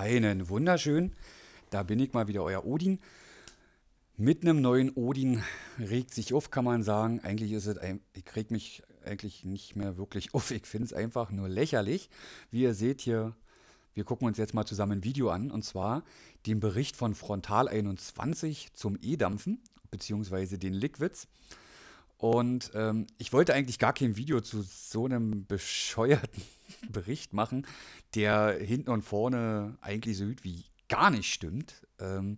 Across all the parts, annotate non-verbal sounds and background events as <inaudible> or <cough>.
Einen wunderschönen. Da bin ich mal wieder, euer Odin. Mit einem neuen Odin regt sich auf, kann man sagen. Eigentlich ist es, ein, ich reg mich eigentlich nicht mehr wirklich <laughs> auf. Ich finde es einfach nur lächerlich. Wie ihr seht hier, wir gucken uns jetzt mal zusammen ein Video an. Und zwar den Bericht von Frontal 21 zum E-Dampfen, beziehungsweise den Liquids. Und ähm, ich wollte eigentlich gar kein Video zu so einem bescheuerten <laughs> Bericht machen, der hinten und vorne eigentlich so gut wie gar nicht stimmt. Ähm,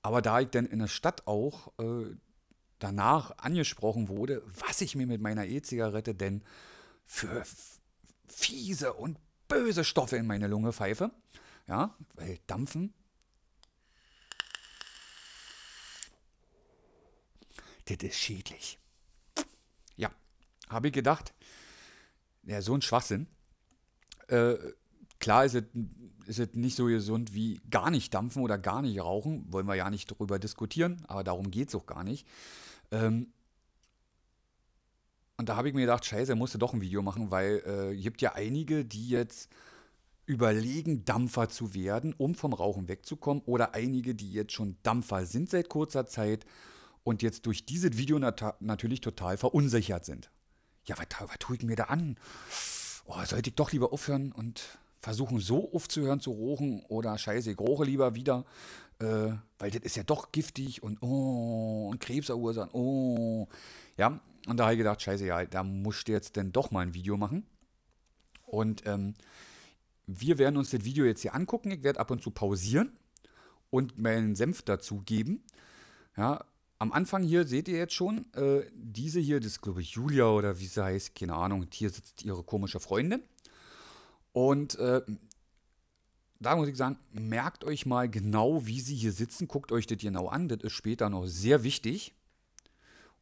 aber da ich dann in der Stadt auch äh, danach angesprochen wurde, was ich mir mit meiner E-Zigarette denn für fiese und böse Stoffe in meine Lunge pfeife, ja, weil Dampfen das ist schädlich habe ich gedacht, ja, so ein Schwachsinn. Äh, klar ist es, ist es nicht so gesund wie gar nicht dampfen oder gar nicht rauchen. Wollen wir ja nicht darüber diskutieren, aber darum geht es auch gar nicht. Ähm, und da habe ich mir gedacht, scheiße, er musste doch ein Video machen, weil äh, gibt ja einige, die jetzt überlegen, Dampfer zu werden, um vom Rauchen wegzukommen, oder einige, die jetzt schon Dampfer sind seit kurzer Zeit und jetzt durch dieses Video nat natürlich total verunsichert sind ja, was, was tue ich mir da an? Oh, sollte ich doch lieber aufhören und versuchen, so aufzuhören zu rochen oder scheiße, ich roche lieber wieder, äh, weil das ist ja doch giftig und oh, und Krebs verursachen, oh. Ja, und da habe ich gedacht, scheiße, ja, da musst du jetzt denn doch mal ein Video machen. Und ähm, wir werden uns das Video jetzt hier angucken. Ich werde ab und zu pausieren und meinen Senf dazugeben, Ja, am Anfang hier seht ihr jetzt schon, äh, diese hier, das ist glaube ich Julia oder wie sie heißt, keine Ahnung. Und hier sitzt ihre komische Freundin. Und äh, da muss ich sagen, merkt euch mal genau, wie sie hier sitzen. Guckt euch das genau an. Das ist später noch sehr wichtig.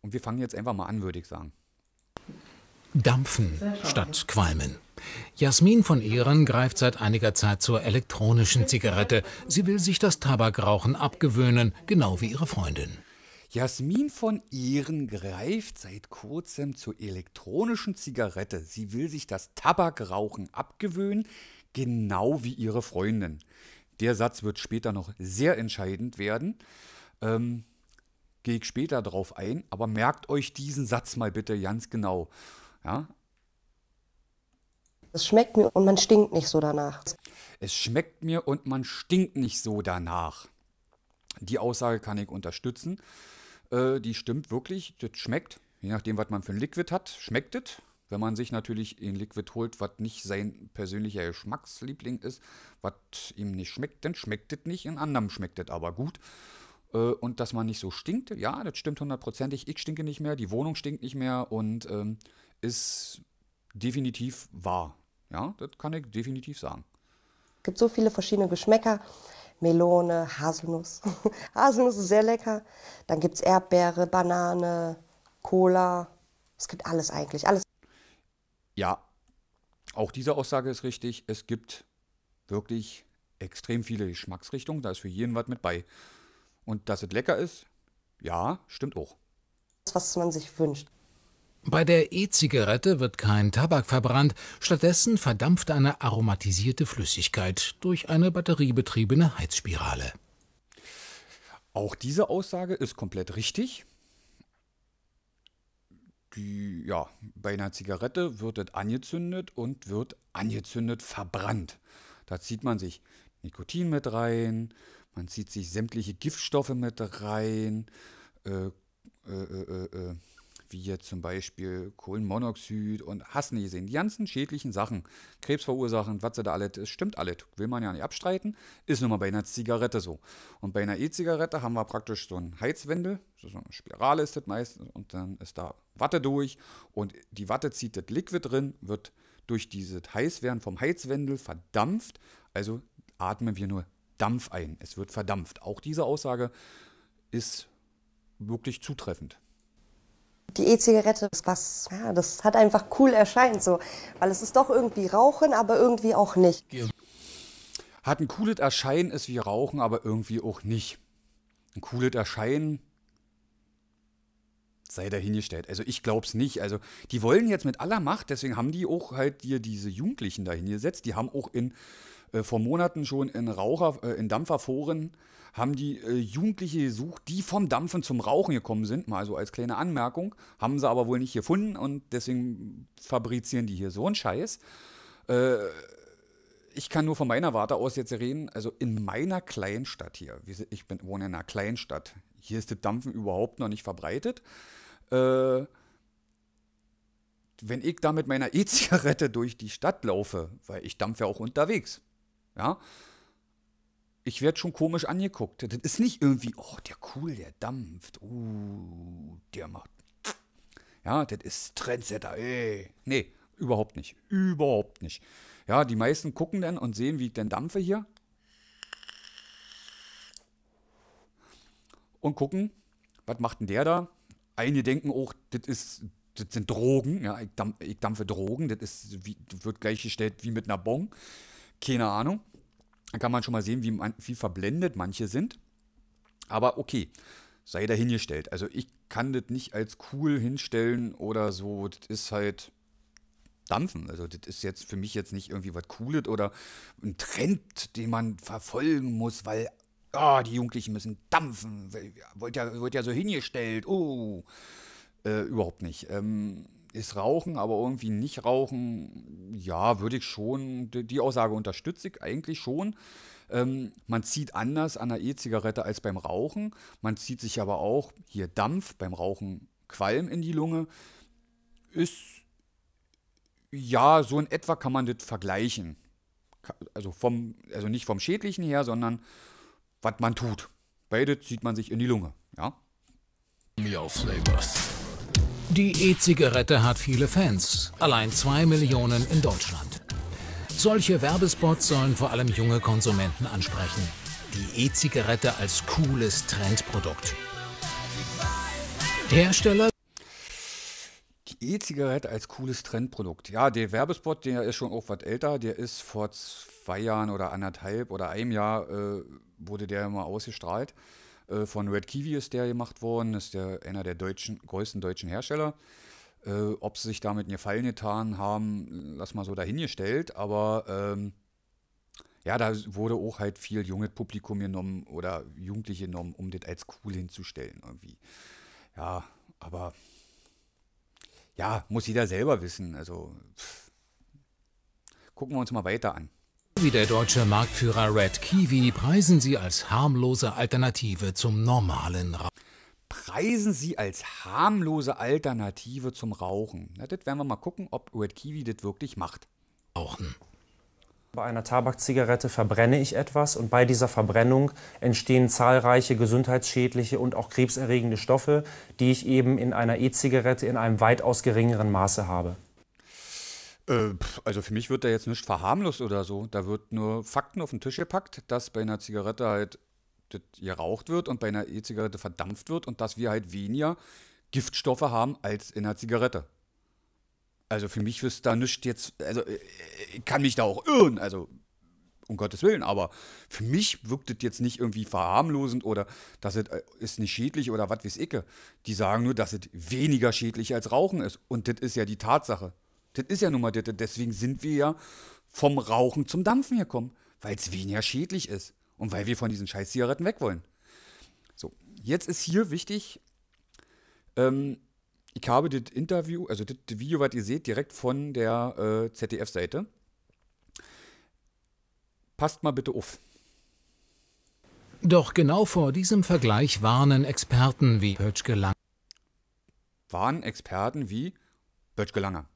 Und wir fangen jetzt einfach mal an, würde ich sagen. Dampfen statt Qualmen. Jasmin von Ehren greift seit einiger Zeit zur elektronischen Zigarette. Sie will sich das Tabakrauchen abgewöhnen, genau wie ihre Freundin. Jasmin von Ehren greift seit kurzem zur elektronischen Zigarette. Sie will sich das Tabakrauchen abgewöhnen, genau wie ihre Freundin. Der Satz wird später noch sehr entscheidend werden. Ähm, Gehe ich später drauf ein, aber merkt euch diesen Satz mal bitte ganz genau. Ja? Es schmeckt mir und man stinkt nicht so danach. Es schmeckt mir und man stinkt nicht so danach. Die Aussage kann ich unterstützen. Äh, die stimmt wirklich, das schmeckt. Je nachdem, was man für ein Liquid hat, schmeckt es. Wenn man sich natürlich ein Liquid holt, was nicht sein persönlicher Geschmacksliebling ist, was ihm nicht schmeckt, dann schmeckt es nicht. In anderem schmeckt es aber gut. Äh, und dass man nicht so stinkt, ja, das stimmt hundertprozentig. Ich stinke nicht mehr, die Wohnung stinkt nicht mehr und ähm, ist definitiv wahr. Ja, das kann ich definitiv sagen. Es gibt so viele verschiedene Geschmäcker. Melone, Haselnuss. <laughs> Haselnuss ist sehr lecker. Dann gibt es Erdbeere, Banane, Cola. Es gibt alles eigentlich. Alles. Ja, auch diese Aussage ist richtig. Es gibt wirklich extrem viele Geschmacksrichtungen. Da ist für jeden was mit bei. Und dass es lecker ist, ja, stimmt auch. Das, was man sich wünscht. Bei der E-Zigarette wird kein Tabak verbrannt, stattdessen verdampft eine aromatisierte Flüssigkeit durch eine batteriebetriebene Heizspirale. Auch diese Aussage ist komplett richtig. Die, ja, bei einer Zigarette wird es angezündet und wird angezündet verbrannt. Da zieht man sich Nikotin mit rein, man zieht sich sämtliche Giftstoffe mit rein, äh, äh, äh, äh wie jetzt zum Beispiel Kohlenmonoxid und hast nicht gesehen. Die ganzen schädlichen Sachen, Krebs verursachen, was sie da alles das stimmt alles. Will man ja nicht abstreiten, ist nun mal bei einer Zigarette so. Und bei einer E-Zigarette haben wir praktisch so einen Heizwendel, so eine Spirale ist das meistens, und dann ist da Watte durch und die Watte zieht das Liquid drin, wird durch dieses Heißwerden vom Heizwendel verdampft. Also atmen wir nur Dampf ein. Es wird verdampft. Auch diese Aussage ist wirklich zutreffend. Die E-Zigarette ist was, ja, das hat einfach cool erscheint so, weil es ist doch irgendwie Rauchen, aber irgendwie auch nicht. Hat ein cooles Erscheinen ist wie Rauchen, aber irgendwie auch nicht. Ein cooles Erscheinen sei dahingestellt. Also ich glaube es nicht. Also die wollen jetzt mit aller Macht, deswegen haben die auch halt hier diese Jugendlichen dahingesetzt. Die haben auch in äh, vor Monaten schon in Raucher, äh, in Dampferforen haben die äh, Jugendliche gesucht, die vom Dampfen zum Rauchen gekommen sind, mal so als kleine Anmerkung, haben sie aber wohl nicht gefunden und deswegen fabrizieren die hier so einen Scheiß. Äh, ich kann nur von meiner Warte aus jetzt reden, also in meiner Kleinstadt hier, ich bin, wohne in einer Kleinstadt, hier ist das Dampfen überhaupt noch nicht verbreitet. Äh, wenn ich da mit meiner E-Zigarette <laughs> durch die Stadt laufe, weil ich dampfe ja auch unterwegs, ja? Ich werde schon komisch angeguckt. Das ist nicht irgendwie, oh, der cool, der dampft. Uh, der macht. Ja, das ist Trendsetter, ey. Nee, überhaupt nicht. Überhaupt nicht. Ja, die meisten gucken dann und sehen, wie ich denn dampfe hier. Und gucken, was macht denn der da? Einige denken auch, oh, das ist das sind Drogen, ja, ich, dampfe, ich dampfe Drogen, das ist wie, wird gleichgestellt wie mit einer Bon. Keine Ahnung. Da kann man schon mal sehen, wie, man, wie verblendet manche sind. Aber okay, sei dahingestellt. Also ich kann das nicht als cool hinstellen oder so. Das ist halt Dampfen. Also das ist jetzt für mich jetzt nicht irgendwie was Cooles oder ein Trend, den man verfolgen muss, weil oh, die Jugendlichen müssen dampfen. Wird ja, wird ja so hingestellt. Oh, äh, überhaupt nicht. Ähm, ist Rauchen, aber irgendwie nicht Rauchen, ja, würde ich schon, die Aussage unterstütze ich eigentlich schon. Ähm, man zieht anders an der E-Zigarette als beim Rauchen. Man zieht sich aber auch hier Dampf, beim Rauchen Qualm in die Lunge. Ist, ja, so in etwa kann man das vergleichen. Also, vom, also nicht vom Schädlichen her, sondern was man tut. Beide zieht man sich in die Lunge, ja. Mio Flavors. Die E-Zigarette hat viele Fans, allein 2 Millionen in Deutschland. Solche Werbespots sollen vor allem junge Konsumenten ansprechen. Die E-Zigarette als cooles Trendprodukt. Hersteller die E-Zigarette als cooles Trendprodukt. Ja, der Werbespot, der ist schon auch was älter, der ist vor zwei Jahren oder anderthalb oder einem Jahr äh, wurde der mal ausgestrahlt. Äh, von Red Kiwi ist der gemacht worden, ist der, einer der deutschen, größten deutschen Hersteller. Äh, ob sie sich damit einen Gefallen getan haben, lass mal so dahingestellt, aber ähm, ja, da wurde auch halt viel junges Publikum genommen oder Jugendliche genommen, um das als cool hinzustellen irgendwie. Ja, aber ja, muss jeder selber wissen. Also pff. gucken wir uns mal weiter an. Wie der deutsche Marktführer Red Kiwi preisen sie als harmlose Alternative zum normalen Rauchen. Preisen sie als harmlose Alternative zum Rauchen. Na, das werden wir mal gucken, ob Red Kiwi das wirklich macht. Rauchen. Bei einer Tabakzigarette verbrenne ich etwas und bei dieser Verbrennung entstehen zahlreiche gesundheitsschädliche und auch krebserregende Stoffe, die ich eben in einer E-Zigarette in einem weitaus geringeren Maße habe. Äh, also für mich wird da jetzt nicht verharmlost oder so. Da wird nur Fakten auf den Tisch gepackt, dass bei einer Zigarette halt geraucht wird und bei einer E-Zigarette verdampft wird und dass wir halt weniger Giftstoffe haben als in einer Zigarette. Also für mich ist da nichts jetzt, also ich äh, äh, kann mich da auch irren, also um Gottes Willen, aber für mich wirkt das jetzt nicht irgendwie verharmlosend oder das ist nicht schädlich oder was wie's ich. Die sagen nur, dass es weniger schädlich als Rauchen ist und das ist ja die Tatsache. Das ist ja nun mal das. Deswegen sind wir ja vom Rauchen zum Dampfen gekommen, weil es weniger schädlich ist und weil wir von diesen scheiß Zigaretten weg wollen. So, jetzt ist hier wichtig, ähm, ich habe das Interview, also das Video, was ihr seht, direkt von der äh, ZDF-Seite. Passt mal bitte auf. Doch genau vor diesem Vergleich warnen Experten wie Böttge Langer. Warnen Experten wie Böttge Langer.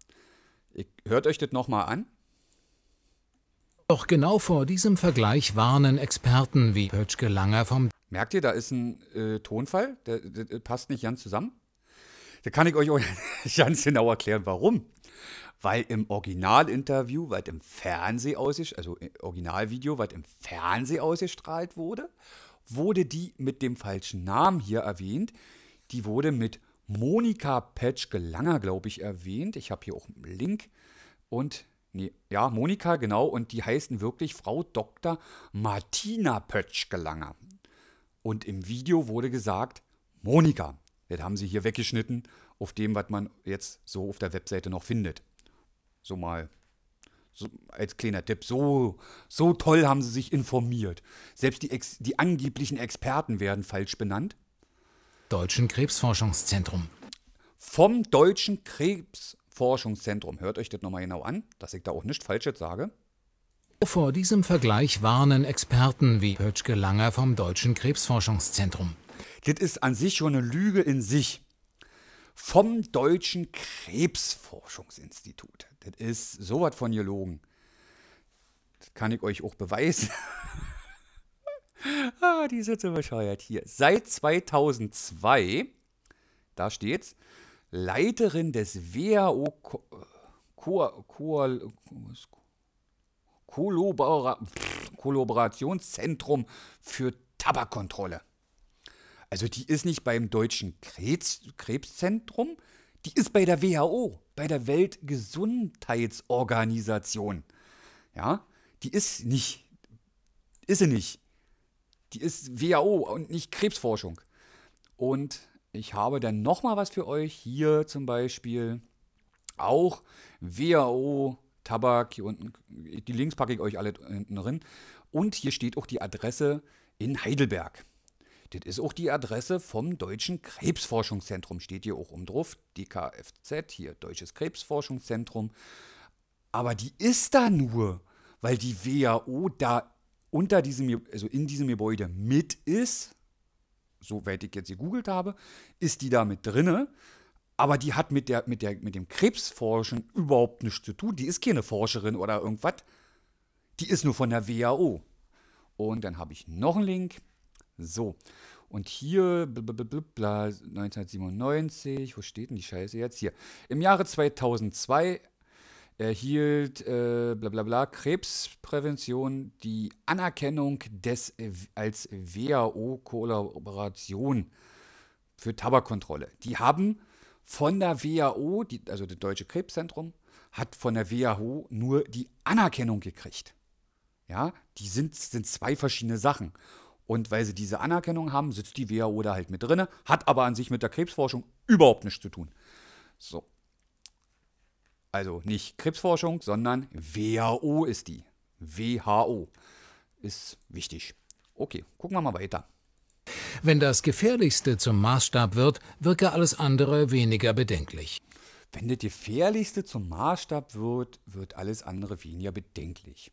Hört euch das nochmal an. Doch genau vor diesem Vergleich warnen Experten wie Hötschke Langer vom. Merkt ihr, da ist ein äh, Tonfall, der, der, der, passt nicht ganz zusammen. Da kann ich euch auch <laughs> ganz genau erklären, warum. Weil im Originalinterview, weil im Fernseh ausgestrahlt, also äh, Originalvideo, was im Fernsehen ausgestrahlt wurde, wurde die mit dem falschen Namen hier erwähnt. Die wurde mit Monika Patch Gelanger, glaube ich, erwähnt. Ich habe hier auch einen Link. Und, nee, ja, Monika, genau. Und die heißen wirklich Frau Dr. Martina Patch Gelanger. Und im Video wurde gesagt, Monika. Das haben sie hier weggeschnitten, auf dem, was man jetzt so auf der Webseite noch findet. So mal so, als kleiner Tipp, so, so toll haben sie sich informiert. Selbst die, Ex die angeblichen Experten werden falsch benannt. Deutschen Krebsforschungszentrum. Vom Deutschen Krebsforschungszentrum. Hört euch das nochmal genau an, dass ich da auch nichts Falsches sage. Vor diesem Vergleich warnen Experten wie Hötschke Langer vom Deutschen Krebsforschungszentrum. Das ist an sich schon eine Lüge in sich. Vom Deutschen Krebsforschungsinstitut. Das ist sowas von gelogen. Das kann ich euch auch beweisen. <laughs> ah, die sind so bescheuert hier. Seit 2002, da steht's, Leiterin des WHO Ko Kollaborationszentrum für Tabakkontrolle. Also die ist nicht beim deutschen Krebs Krebszentrum, die ist bei der WHO, bei der Weltgesundheitsorganisation. Ja, die ist nicht, ist sie nicht. Die ist WHO und nicht Krebsforschung. Und ich habe dann nochmal was für euch. Hier zum Beispiel auch WHO Tabak. Hier unten, die Links packe ich euch alle hinten drin. Und hier steht auch die Adresse in Heidelberg. Das ist auch die Adresse vom Deutschen Krebsforschungszentrum. Steht hier auch um drauf. DKFZ, hier Deutsches Krebsforschungszentrum. Aber die ist da nur, weil die WHO da unter diesem, also in diesem Gebäude mit ist, soweit ich jetzt gegoogelt habe, ist die da mit drinne. Aber die hat mit, der, mit, der, mit dem Krebsforschen überhaupt nichts zu tun. Die ist keine Forscherin oder irgendwas. Die ist nur von der WHO. Und dann habe ich noch einen Link. So. Und hier, 1997, wo steht denn die Scheiße jetzt? Hier. Im Jahre 2002 erhielt äh, bla bla bla Krebsprävention die Anerkennung des, als WHO-Kollaboration für Tabakkontrolle. Die haben von der WHO, die, also das Deutsche Krebszentrum, hat von der WHO nur die Anerkennung gekriegt. Ja, die sind, sind zwei verschiedene Sachen. Und weil sie diese Anerkennung haben, sitzt die WHO da halt mit drin, hat aber an sich mit der Krebsforschung überhaupt nichts zu tun. So, also nicht Krebsforschung, sondern WHO ist die. WHO ist wichtig. Okay, gucken wir mal weiter. Wenn das Gefährlichste zum Maßstab wird, wirke alles andere weniger bedenklich. Wenn das Gefährlichste zum Maßstab wird, wird alles andere weniger bedenklich.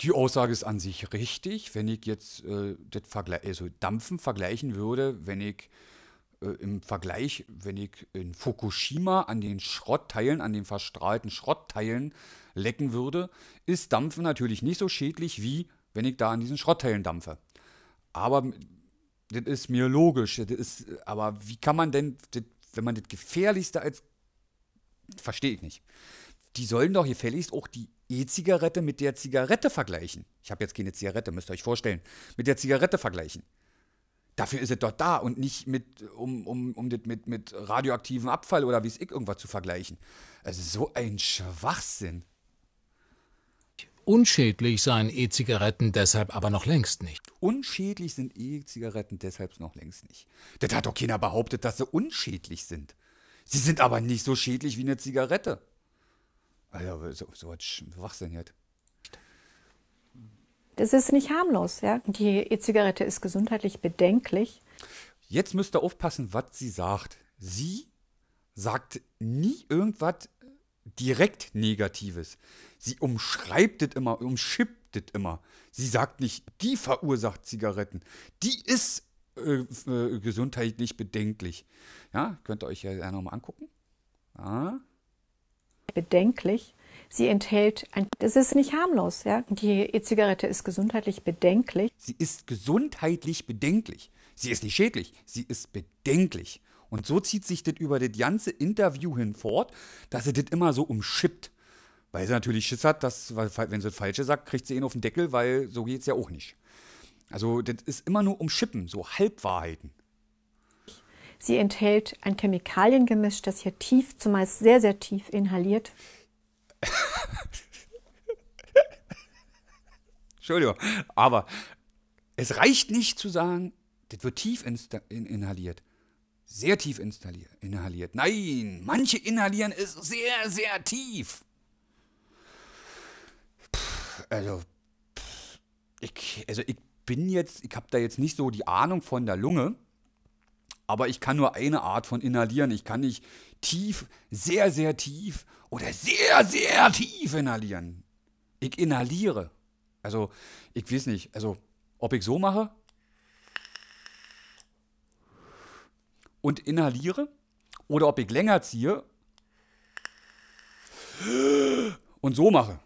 Die Aussage ist an sich richtig. Wenn ich jetzt äh, das Vergle also Dampfen vergleichen würde, wenn ich äh, im Vergleich, wenn ich in Fukushima an den Schrottteilen, an den verstrahlten Schrottteilen lecken würde, ist Dampfen natürlich nicht so schädlich, wie wenn ich da an diesen Schrottteilen dampfe. Aber das ist mir logisch. Das ist, aber wie kann man denn, das, wenn man das Gefährlichste als. Verstehe ich nicht. Die sollen doch gefälligst auch die E-Zigarette mit der Zigarette vergleichen. Ich habe jetzt keine Zigarette, müsst ihr euch vorstellen. Mit der Zigarette vergleichen. Dafür ist es dort da und nicht mit, um, um, um das mit, mit radioaktivem Abfall oder wie es ich irgendwas zu vergleichen. Also so ein Schwachsinn. Unschädlich seien E-Zigaretten deshalb aber noch längst nicht. Unschädlich sind E-Zigaretten deshalb noch längst nicht. Das hat doch keiner behauptet, dass sie unschädlich sind. Sie sind aber nicht so schädlich wie eine Zigarette. Alter, so, so was Schwachsinn jetzt. Das ist nicht harmlos. Ja? Die E-Zigarette ist gesundheitlich bedenklich. Jetzt müsst ihr aufpassen, was sie sagt. Sie sagt nie irgendwas direkt Negatives. Sie umschreibt es immer, umschippt es immer. Sie sagt nicht, die verursacht Zigaretten. Die ist äh, äh gesundheitlich bedenklich. Ja, könnt ihr euch ja nochmal angucken. Ja. Bedenklich. Sie enthält, ein, Das ist nicht harmlos. Ja? Die E-Zigarette ist gesundheitlich bedenklich. Sie ist gesundheitlich bedenklich. Sie ist nicht schädlich, sie ist bedenklich. Und so zieht sich das über das ganze Interview hin fort, dass sie das immer so umschippt. Weil sie natürlich Schiss hat, dass, wenn sie das Falsche sagt, kriegt sie ihn auf den Deckel, weil so geht es ja auch nicht. Also, das ist immer nur umschippen, so Halbwahrheiten. Sie enthält ein Chemikaliengemisch, das hier tief, zumeist sehr, sehr tief inhaliert Entschuldigung, aber es reicht nicht zu sagen, das wird tief in inhaliert. Sehr tief inhaliert. Nein, manche inhalieren es sehr, sehr tief. Pff, also, pff, ich, also ich bin jetzt, ich habe da jetzt nicht so die Ahnung von der Lunge, aber ich kann nur eine Art von inhalieren. Ich kann nicht tief, sehr, sehr tief oder sehr, sehr tief inhalieren. Ich inhaliere. Also, ich weiß nicht, also, ob ich so mache und inhaliere oder ob ich länger ziehe und so mache.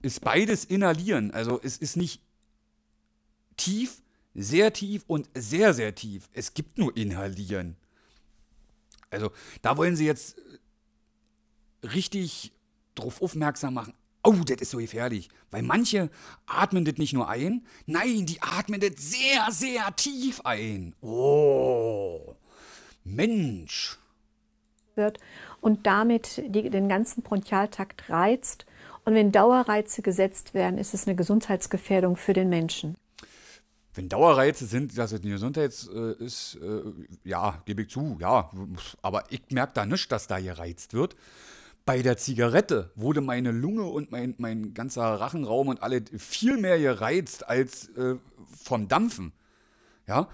Ist beides inhalieren. Also, es ist nicht tief, sehr tief und sehr, sehr tief. Es gibt nur inhalieren. Also, da wollen sie jetzt richtig darauf aufmerksam machen. Oh, das ist so gefährlich. Weil manche atmen das nicht nur ein, nein, die atmen das sehr, sehr tief ein. Oh, Mensch. und damit die, den ganzen Bronchialtakt reizt. Und wenn Dauerreize gesetzt werden, ist es eine Gesundheitsgefährdung für den Menschen. Wenn Dauerreize sind, dass es eine Gesundheit äh, ist, äh, ja, gebe ich zu, ja. Aber ich merke da nicht, dass da gereizt wird. Bei der Zigarette wurde meine Lunge und mein, mein ganzer Rachenraum und alles viel mehr gereizt als äh, vom Dampfen. Ja,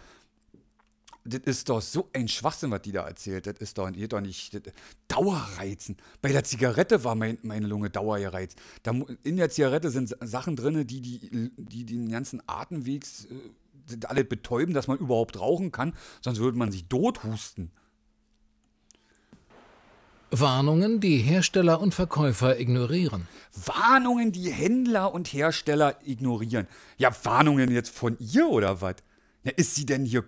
das ist doch so ein Schwachsinn, was die da erzählt. Das ist doch, geht doch nicht. Das, Dauerreizen. Bei der Zigarette war mein, meine Lunge dauergereizt. Da, in der Zigarette sind Sachen drin, die, die, die den ganzen Atemwegs äh, alle betäuben, dass man überhaupt rauchen kann. Sonst würde man sich tothusten. Warnungen, die Hersteller und Verkäufer ignorieren. Warnungen, die Händler und Hersteller ignorieren. Ja, Warnungen jetzt von ihr oder was? Na, ist sie denn hier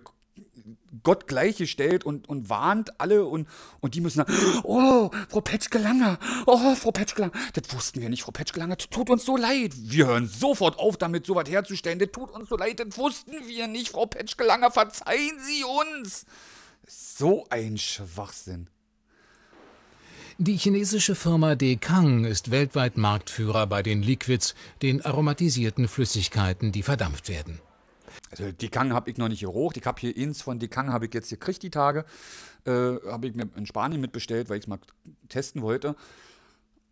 Gott gleichgestellt und, und warnt alle und, und die müssen sagen, oh, Frau Petschke-Lange, oh, Frau Petschke-Lange, das wussten wir nicht, Frau Petschke-Lange, das tut uns so leid. Wir hören sofort auf, damit sowas herzustellen, das tut uns so leid, das wussten wir nicht, Frau Petschke-Lange, verzeihen Sie uns. So ein Schwachsinn. Die chinesische Firma De Kang ist weltweit Marktführer bei den Liquids, den aromatisierten Flüssigkeiten, die verdampft werden. Also Kang habe ich noch nicht hier hoch. Ich habe hier eins von Dekang habe ich jetzt gekriegt die Tage. Äh, habe ich mir in Spanien mitbestellt, weil ich es mal testen wollte.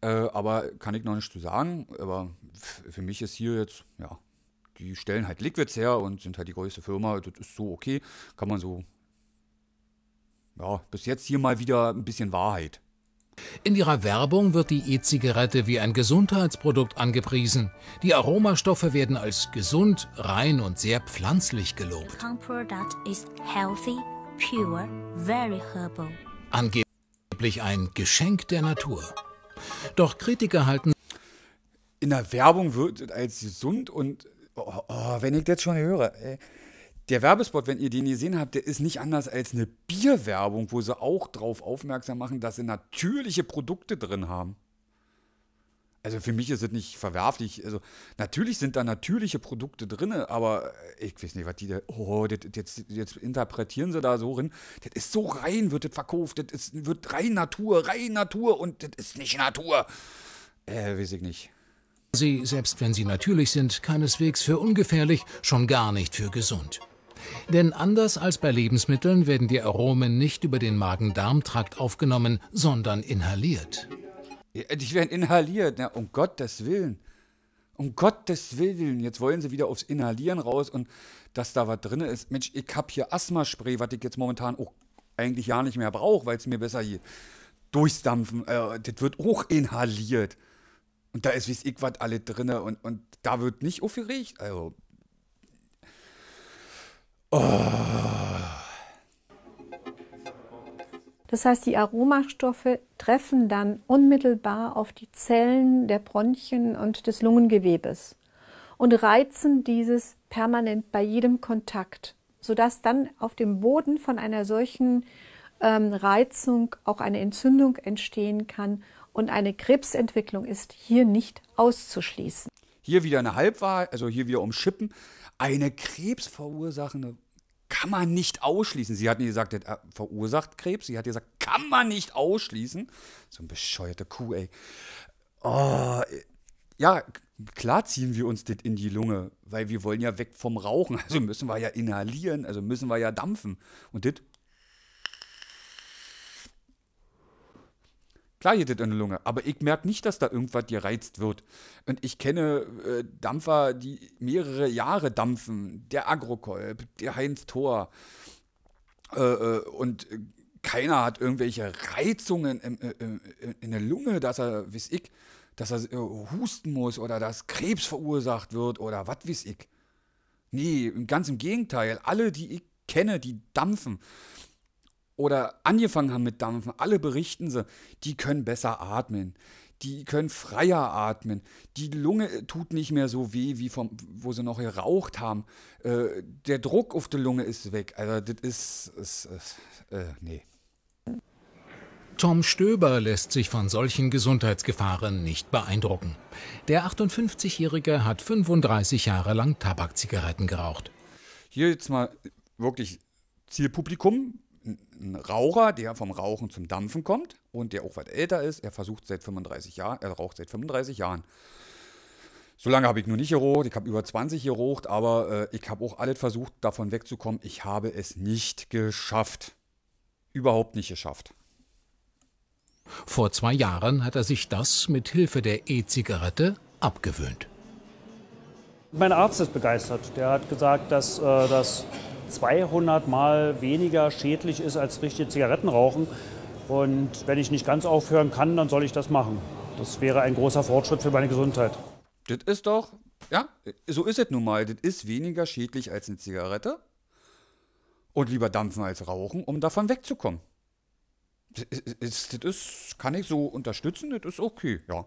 Äh, aber kann ich noch nicht zu sagen. Aber für mich ist hier jetzt, ja, die stellen halt Liquids her und sind halt die größte Firma. Also das ist so okay. Kann man so, ja, bis jetzt hier mal wieder ein bisschen Wahrheit in ihrer Werbung wird die E-Zigarette wie ein Gesundheitsprodukt angepriesen. Die Aromastoffe werden als gesund, rein und sehr pflanzlich gelobt. Angeblich ein Geschenk der Natur. Doch Kritiker halten in der Werbung wird es als gesund und oh, oh, wenn ich das schon höre, ey, der Werbespot, wenn ihr den gesehen habt, der ist nicht anders als eine Bierwerbung, wo sie auch drauf aufmerksam machen, dass sie natürliche Produkte drin haben. Also für mich ist es nicht verwerflich. Also natürlich sind da natürliche Produkte drin, aber ich weiß nicht, was die da. Oh, das, jetzt, jetzt interpretieren sie da so hin. Das ist so rein, wird das verkauft. Das ist, wird rein Natur, rein Natur und das ist nicht Natur. Äh, weiß ich nicht. Sie, selbst wenn sie natürlich sind, keineswegs für ungefährlich, schon gar nicht für gesund. Denn anders als bei Lebensmitteln werden die Aromen nicht über den Magen-Darm-Trakt aufgenommen, sondern inhaliert. die werden inhaliert, ja, um Gottes Willen. Um Gottes Willen, jetzt wollen sie wieder aufs Inhalieren raus und dass da was drin ist. Mensch, ich habe hier Asthmaspray, was ich jetzt momentan auch eigentlich gar nicht mehr brauche, weil es mir besser geht. Durchstampfen, äh, das wird auch inhaliert. Und da ist, wie es ich, was alle drin und, und da wird nicht aufgeregt. Also, Oh. Das heißt, die Aromastoffe treffen dann unmittelbar auf die Zellen der Bronchien und des Lungengewebes und reizen dieses permanent bei jedem Kontakt, sodass dann auf dem Boden von einer solchen ähm, Reizung auch eine Entzündung entstehen kann und eine Krebsentwicklung ist hier nicht auszuschließen. Hier wieder eine Halbwahrheit, also hier wieder umschippen eine krebsverursachende kann man nicht ausschließen. Sie hatten gesagt, er äh, verursacht Krebs. Sie hat gesagt, kann man nicht ausschließen. So ein bescheuerter Kuh, ey. Oh, ja, klar ziehen wir uns das in die Lunge, weil wir wollen ja weg vom Rauchen. <laughs> Also müssen wir ja inhalieren, also müssen wir ja dampfen. Und das Klar ihr das in der Lunge, aber ich merke nicht, dass da irgendwas gereizt wird. Und ich kenne äh, Dampfer, die mehrere Jahre dampfen. Der Agrokolb, der Heinz Thor. Äh, äh und keiner hat irgendwelche Reizungen in, in, äh, äh, in der Lunge, dass er, weiß ich, dass er husten muss oder dass Krebs verursacht wird oder was weiß ich. Nee, ganz im Gegenteil. Alle, die ich kenne, die dampfen oder angefangen haben mit Dampfen, alle berichten sie, die können besser atmen, die können freier atmen, die Lunge äh, tut nicht mehr so weh, wie vom, wo sie noch geraucht haben, äh, der Druck auf die Lunge ist weg. Also das ist, ist, ist äh, nee. Tom Stöber lässt sich von solchen Gesundheitsgefahren nicht beeindrucken. Der 58-Jährige hat 35 Jahre lang Tabakzigaretten geraucht. Hier jetzt mal wirklich Zielpublikum, ein Raucher, der vom Rauchen zum Dampfen kommt und der auch weit älter ist. Er versucht seit 35 Jahren, er raucht seit 35 Jahren. So lange habe ich nur nicht geraucht, ich habe über 20 geraucht, aber äh, ich habe auch alles versucht, davon wegzukommen. Ich habe es nicht geschafft. Überhaupt nicht geschafft. Vor zwei Jahren hat er sich das mit Hilfe der E-Zigarette abgewöhnt. Mein Arzt ist begeistert. Der hat gesagt, dass äh, das 200 Mal weniger schädlich ist als richtige Zigarettenrauchen. Und wenn ich nicht ganz aufhören kann, dann soll ich das machen. Das wäre ein großer Fortschritt für meine Gesundheit. Das ist doch, ja, so ist es nun mal. Das ist weniger schädlich als eine Zigarette. Und lieber dampfen als rauchen, um davon wegzukommen. Das, ist, das ist, kann ich so unterstützen, das ist okay, ja.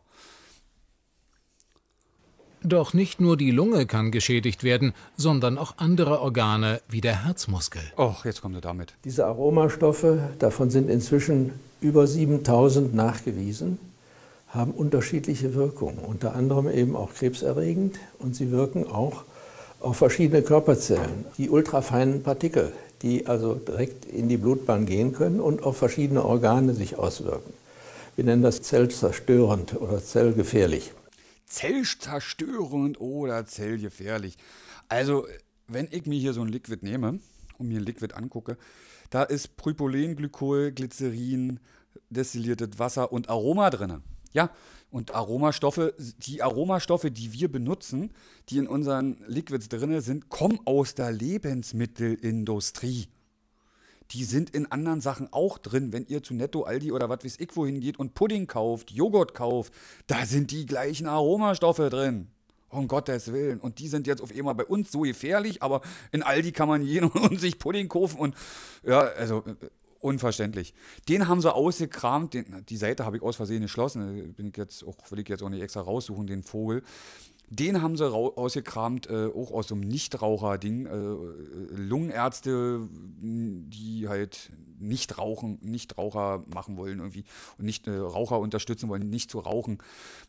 Doch nicht nur die Lunge kann geschädigt werden, sondern auch andere Organe wie der Herzmuskel. Och, jetzt kommt er damit. Diese Aromastoffe, davon sind inzwischen über 7000 nachgewiesen, haben unterschiedliche Wirkungen, unter anderem eben auch krebserregend und sie wirken auch auf verschiedene Körperzellen. Die ultrafeinen Partikel, die also direkt in die Blutbahn gehen können und auf verschiedene Organe sich auswirken. Wir nennen das zellzerstörend oder zellgefährlich zellzerstörend oder zellgefährlich. Also, wenn ich mir hier so ein Liquid nehme und mir ein Liquid angucke, da ist Prypolenglykol, Glycerin, destilliertes Wasser und Aroma drin. Ja, und Aromastoffe, die Aromastoffe, die wir benutzen, die in unseren Liquids drin sind, kommen aus der Lebensmittelindustrie die sind in anderen Sachen auch drin. Wenn ihr zu Netto, Aldi oder was weiß ich wohin geht und Pudding kauft, Joghurt kauft, da sind die gleichen Aromastoffe drin. Um Gottes Willen. Und die sind jetzt auf einmal bei uns so gefährlich, aber in Aldi kann man jeden <laughs> und sich Pudding kaufen und ja, also äh, unverständlich. Den haben sie ausgekramt, den, die Seite habe ich aus Versehen geschlossen, äh, bin ich jetzt auch, will ich jetzt auch nicht extra raussuchen, den Vogel. Den haben sie rausgekramt, äh, auch aus so einem Nichtraucher-Ding. Äh, äh, Lungenärzte, die halt nicht rauchen, nicht Raucher machen wollen irgendwie und nicht äh, Raucher unterstützen wollen, nicht zu rauchen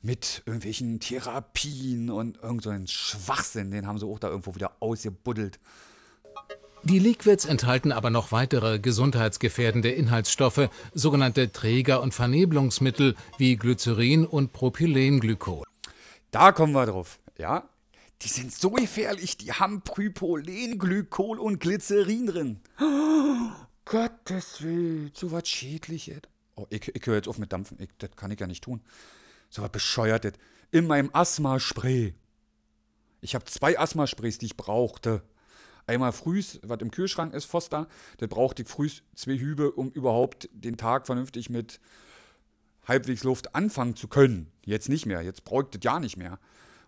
mit irgendwelchen Therapien und irgendeinen so Schwachsinn. Den haben sie auch da irgendwo wieder ausgebuddelt. Die Liquids enthalten aber noch weitere gesundheitsgefährdende Inhaltsstoffe, sogenannte Träger- und Vernebelungsmittel wie Glycerin und Propylenglykol. Da kommen wir drauf. Ja, die sind so gefährlich. Die haben Prypolen, Glykol und Glycerin drin. Oh, <gasps> Gottes Willen, so was Schädliches. Oh, ich, ich höre jetzt auf mit Dampfen. Ich, das kann ich ja nicht tun. So was Bescheuertes. In meinem Asthma-Spray. Ich habe zwei Asthma-Sprays, die ich brauchte. Einmal frühs, was im Kühlschrank ist, Foster. Das brauchte ich frühs zwei Hübe, um überhaupt den Tag vernünftig mit halbwegs Luft anfangen zu können. Jetzt nicht mehr, jetzt bräuchte ja nicht mehr.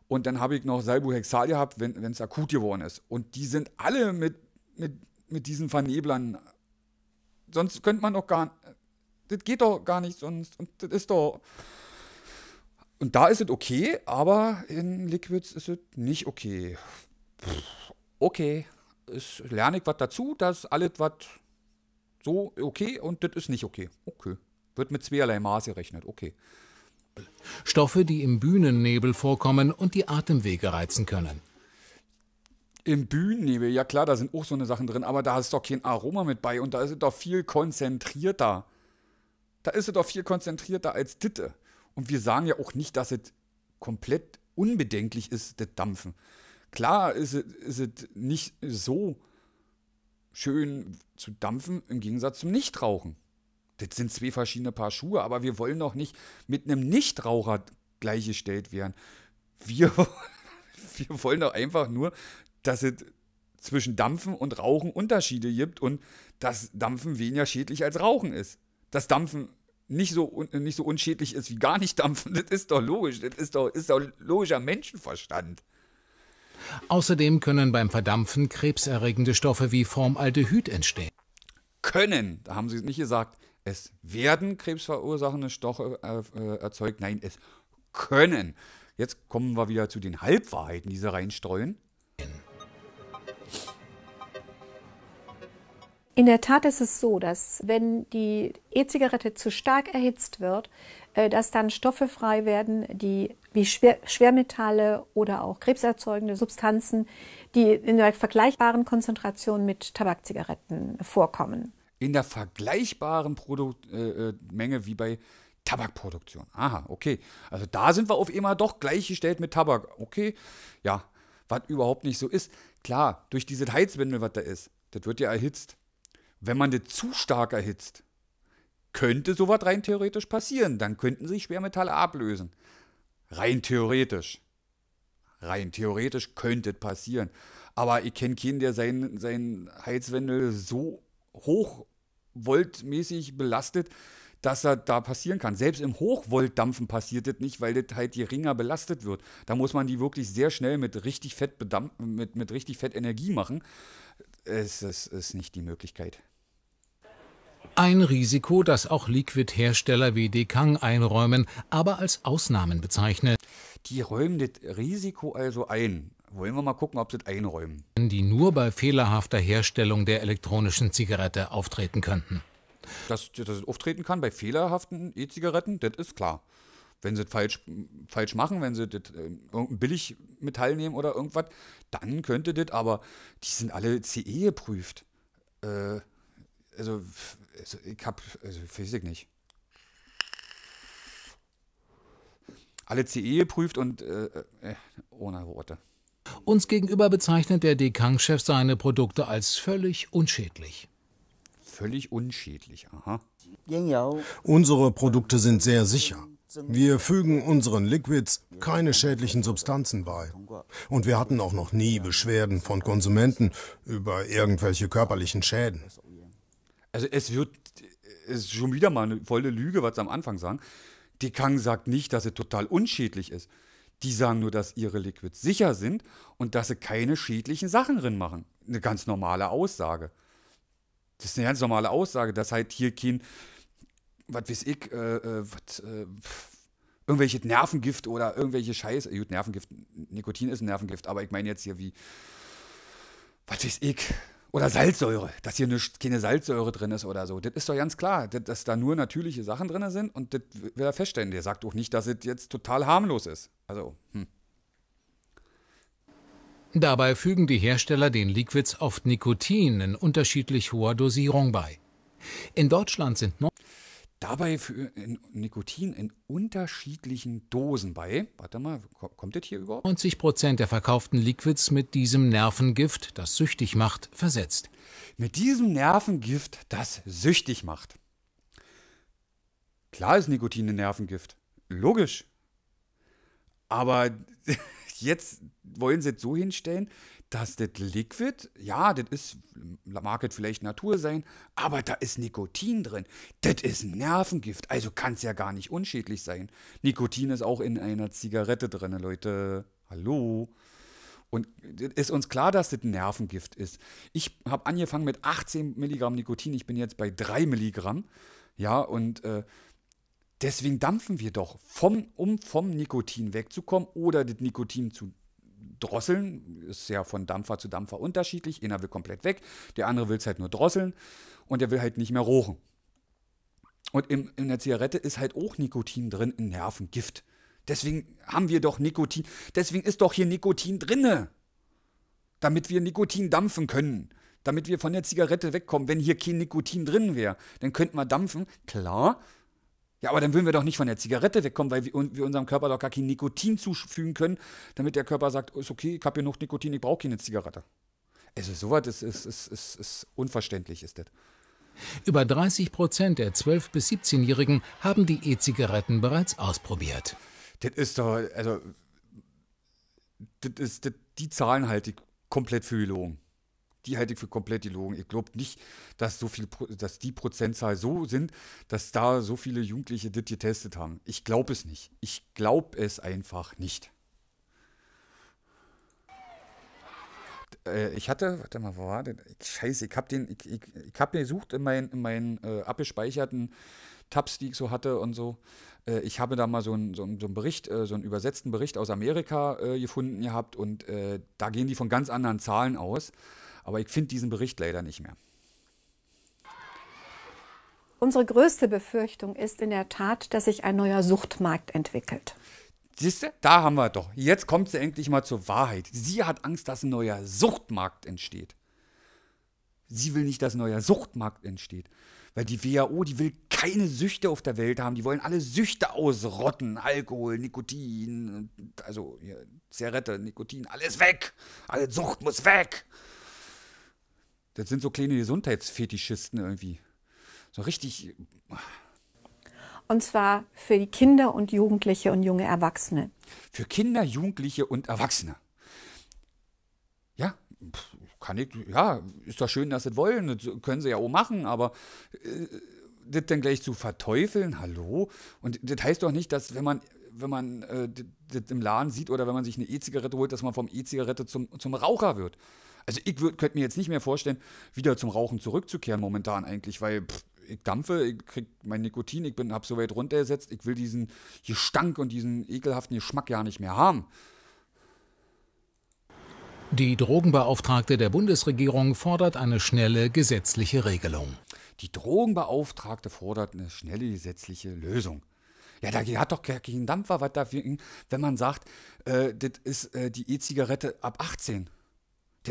Und dann habe ich noch Salbuhexal gehabt, wenn es akut geworden ist. Und die sind alle mit, mit, mit diesen Verneblern. Sonst könnte man doch gar. Das geht doch gar nicht sonst. Und das ist doch. Und da ist es okay, aber in Liquids ist es nicht okay. Pff, okay. Es lerne ich was dazu, dass alles was so okay und das ist nicht okay. Okay. Wird mit zweierlei Maß gerechnet, okay. Stoffe, die im Bühnennebel vorkommen und die Atemwege reizen können. Im Bühnennebel, ja klar, da sind auch so eine Sachen drin, aber da ist doch kein Aroma mit bei und da ist es doch viel konzentrierter. Da ist es doch viel konzentrierter als Ditte. Und wir sagen ja auch nicht, dass es komplett unbedenklich ist, das Dampfen. Klar ist es, ist es nicht so schön zu dampfen im Gegensatz zum Nichtrauchen das sind zwei verschiedene Paar Schuhe, aber wir wollen doch nicht mit einem Nichtraucher gleichgestellt werden. Wir, <laughs> wir wollen doch einfach nur, dass es zwischen Dampfen und Rauchen Unterschiede gibt und dass Dampfen weniger schädlich als Rauchen ist. Dass Dampfen nicht so, nicht so unschädlich ist wie gar nicht Dampfen, <laughs> das ist doch logisch. Das ist doch, ist doch logischer Menschenverstand. Außerdem können beim Verdampfen krebserregende Stoffe wie Formaldehyd entstehen. Können, da haben sie es nicht gesagt es werden krebsverursachende Stoffe äh, äh, erzeugt. Nein, es können. Jetzt kommen wir wieder zu den Halbwahrheiten, die sie reinstreuen. In der Tat ist es so, dass wenn die E-Zigarette zu stark erhitzt wird, äh, dass dann Stoffe frei werden, die wie Schwer Schwermetalle oder auch krebserzeugende Substanzen, die in vergleichbaren Konzentrationen mit Tabakzigaretten vorkommen in der vergleichbaren Produ äh, äh, Menge wie bei Tabakproduktion. Aha, okay. Also da sind wir auf immer doch gleichgestellt mit Tabak. Okay, ja, was überhaupt nicht so ist. Klar, durch diese Heizwindel, was da ist, das wird ja erhitzt. Wenn man das zu stark erhitzt, könnte sowas rein theoretisch passieren. Dann könnten sich Schwermetalle ablösen. Rein theoretisch. Rein theoretisch könnte es passieren. Aber ich kenne keinen, der seinen sein Heizwendel so hochvoltmäßig belastet, dass er da passieren kann. Selbst im Hochvoltdampfen passiert das nicht, weil das halt geringer belastet wird. Da muss man die wirklich sehr schnell mit richtig Fett mit, mit richtig Fett Energie machen. Es, es ist nicht die Möglichkeit. Ein Risiko, das auch Liquid-Hersteller wie Dekang einräumen, aber als Ausnahmen bezeichnen. Die räumen das Risiko also ein wollen wir mal gucken, ob sie das einräumen. Die nur bei fehlerhafter Herstellung der elektronischen Zigarette auftreten könnten. Dass, dass es auftreten kann bei fehlerhaften E-Zigaretten, das ist klar. Wenn sie es falsch, falsch machen, wenn sie das äh, irgendein Billigmetall nehmen oder irgendwas, dann könnte das, aber die sind alle CE geprüft. Äh, also, also, ich hab, also weiß ich nicht. alle CE geprüft und äh, äh, äh ohne Worte. Uns gegenüber bezeichnet der Dekang-Chef seine Produkte als völlig unschädlich. Völlig unschädlich, aha. Unsere Produkte sind sehr sicher. Wir fügen unseren Liquids keine schädlichen Substanzen bei. Und wir hatten auch noch nie Beschwerden von Konsumenten über irgendwelche körperlichen Schäden. Also es wird es ist schon wieder mal eine volle Lüge, was sie am Anfang sagen. Dekang sagt nicht, dass es total unschädlich ist. Die sagen nur, dass ihre Liquids sicher sind und dass sie keine schädlichen Sachen drin machen. Eine ganz normale Aussage. Das ist eine ganz normale Aussage, dass halt hier kein, was weiß ich, äh, äh was, äh, irgendwelches Nervengift oder irgendwelche Scheiße. Äh, gut, Nervengift, Nikotin ist ein Nervengift, aber ich meine jetzt hier wie, was weiß ich, oder Salzsäure, dass hier nicht, keine Salzsäure drin ist oder so. Das ist doch ganz klar, dass da nur natürliche Sachen drin sind und das will er feststellen. Der sagt auch nicht, dass es jetzt total harmlos ist. Also, hm. Dabei fügen die Hersteller den Liquids oft Nikotin in unterschiedlich hoher Dosierung bei. In Deutschland sind noch. Dabei für Nikotin in unterschiedlichen Dosen bei, warte mal, kommt das hier überhaupt? 90 Prozent der verkauften Liquids mit diesem Nervengift, das süchtig macht, versetzt. Mit diesem Nervengift, das süchtig macht. Klar ist Nikotin ein Nervengift. Logisch. Aber <laughs> jetzt wollen sie es so hinstellen, dass das Liquid, ja, das ist, mag das vielleicht Natur sein, aber da ist Nikotin drin. Das ist ein Nervengift, also kann es ja gar nicht unschädlich sein. Nikotin ist auch in einer Zigarette drin, Leute. Hallo. Und ist uns klar, dass das ein Nervengift ist. Ich habe angefangen mit 18 Milligramm Nikotin, ich bin jetzt bei 3 Milligramm. Ja, und äh, deswegen dampfen wir doch, vom, um vom Nikotin wegzukommen oder das Nikotin zu drosseln. Ist ja von Dampfer zu Dampfer unterschiedlich. Einer will komplett weg, der andere will es halt nur drosseln und der will halt nicht mehr rochen. Und in, in der Zigarette ist halt auch Nikotin drin, ein Nervengift. Deswegen haben wir doch Nikotin. Deswegen ist doch hier Nikotin drinne. Damit wir Nikotin dampfen können. Damit wir von der Zigarette wegkommen. Wenn hier kein Nikotin drin wäre, dann könnten wir dampfen. Klar, ja, aber dann würden wir doch nicht von der Zigarette wegkommen, weil wir, unserem Körper doch gar kein Nikotin zufügen können, damit der Körper sagt, ist okay, ich habe genug Nikotin, ich brauche keine Zigarette. Also sowas ist, ist, ist, ist, ist unverständlich, ist das. Über 30 Prozent der 12- bis 17-Jährigen haben die E-Zigaretten bereits ausprobiert. Das ist doch, also, das ist, das, die Zahlen halte ich komplett für gelogen die halte ich für komplett gelogen. Ich glaube nicht, dass so viel, dass die Prozentzahl so sind, dass da so viele Jugendliche das getestet haben. Ich glaube es nicht. Ich glaube es einfach nicht. Äh, ich hatte, warte mal, wo war das? Scheiße, ich habe den, ich, ich, ich habe gesucht in meinen, in meinen äh, abgespeicherten Tabs, die ich so hatte und so. Äh, ich habe da mal so einen so so ein Bericht, äh, so einen übersetzten Bericht aus Amerika äh, gefunden gehabt und äh, da gehen die von ganz anderen Zahlen aus. Aber ich finde diesen Bericht leider nicht mehr. Unsere größte Befürchtung ist in der Tat, dass sich ein neuer Suchtmarkt entwickelt. Siehst du, da haben wir doch. Jetzt kommt sie endlich mal zur Wahrheit. Sie hat Angst, dass ein neuer Suchtmarkt entsteht. Sie will nicht, dass ein neuer Suchtmarkt entsteht. Weil die WHO, die will keine Süchte auf der Welt haben. Die wollen alle Süchte ausrotten. Alkohol, Nikotin, also Zigarette, Nikotin, alles weg. Alle Sucht muss weg. Das sind so kleine Gesundheitsfetischisten irgendwie. So richtig. Und zwar für die Kinder und Jugendliche und junge Erwachsene. Für Kinder, Jugendliche und Erwachsene. Ja, kann ich, ja, ist doch schön, dass sie das wollen. Das können sie ja auch machen, aber. Äh, das dann gleich zu verteufeln, hallo? Und das heißt doch nicht, dass wenn man, wenn man äh, das im Laden sieht oder wenn man sich eine E-Zigarette holt, dass man vom E-Zigarette zum, zum Raucher wird. Also ich könnte mir jetzt nicht mehr vorstellen, wieder zum Rauchen zurückzukehren momentan eigentlich, weil pff, ich dampfe, ich kriege mein Nikotin, ich bin hab so weit runtergesetzt, ich will diesen Gestank und diesen ekelhaften Geschmack ja nicht mehr haben. Die Drogenbeauftragte der Bundesregierung fordert eine schnelle gesetzliche Regelung. Die Drogenbeauftragte fordert eine schnelle gesetzliche Lösung. Ja, da hat doch kein Dampfer was dafür, wenn man sagt, äh, das ist äh, die E-Zigarette ab 18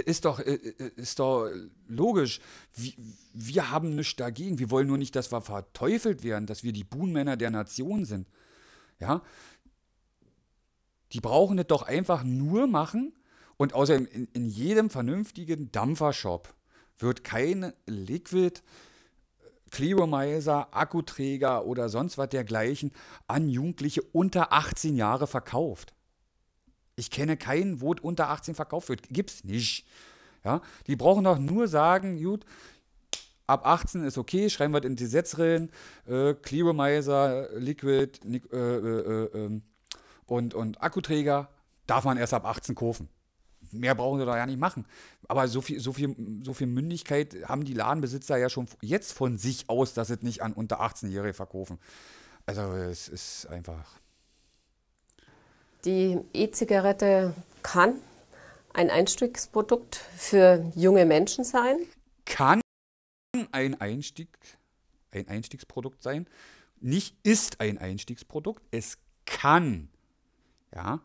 ist doch, äh, äh, ist doch logisch. Wir, wir haben nichts dagegen. Wir wollen nur nicht, dass wir verteufelt werden, dass wir die Buhnmänner der Nation sind. Ja? Die brauchen das doch einfach nur machen. Und außerdem in, in jedem vernünftigen Dampfershop wird kein Liquid äh, Clearomizer, Akkuträger oder sonst was dergleichen an Jugendliche unter 18 Jahre verkauft. Ich kenne keinen, wo unter 18 verkauft wird. Gibt's nicht. Ja, die brauchen doch nur sagen, gut, ab 18 ist okay, schreiben wir in die Sets äh, Clearomizer, Liquid äh, äh, äh ähm, und, und Akkuträger darf man erst ab 18 kaufen. Mehr brauchen sie da ja nicht machen. Aber so viel, so, viel, so viel Mündigkeit haben die Ladenbesitzer ja schon jetzt von sich aus, dass sie es nicht an unter 18-Jährige verkaufen. Also es ist einfach die E-Zigarette kann ein Einstiegsprodukt für junge Menschen sein. Kann ein, Einstieg, ein Einstiegsprodukt sein. Nicht ist ein Einstiegsprodukt, es kann. Ja.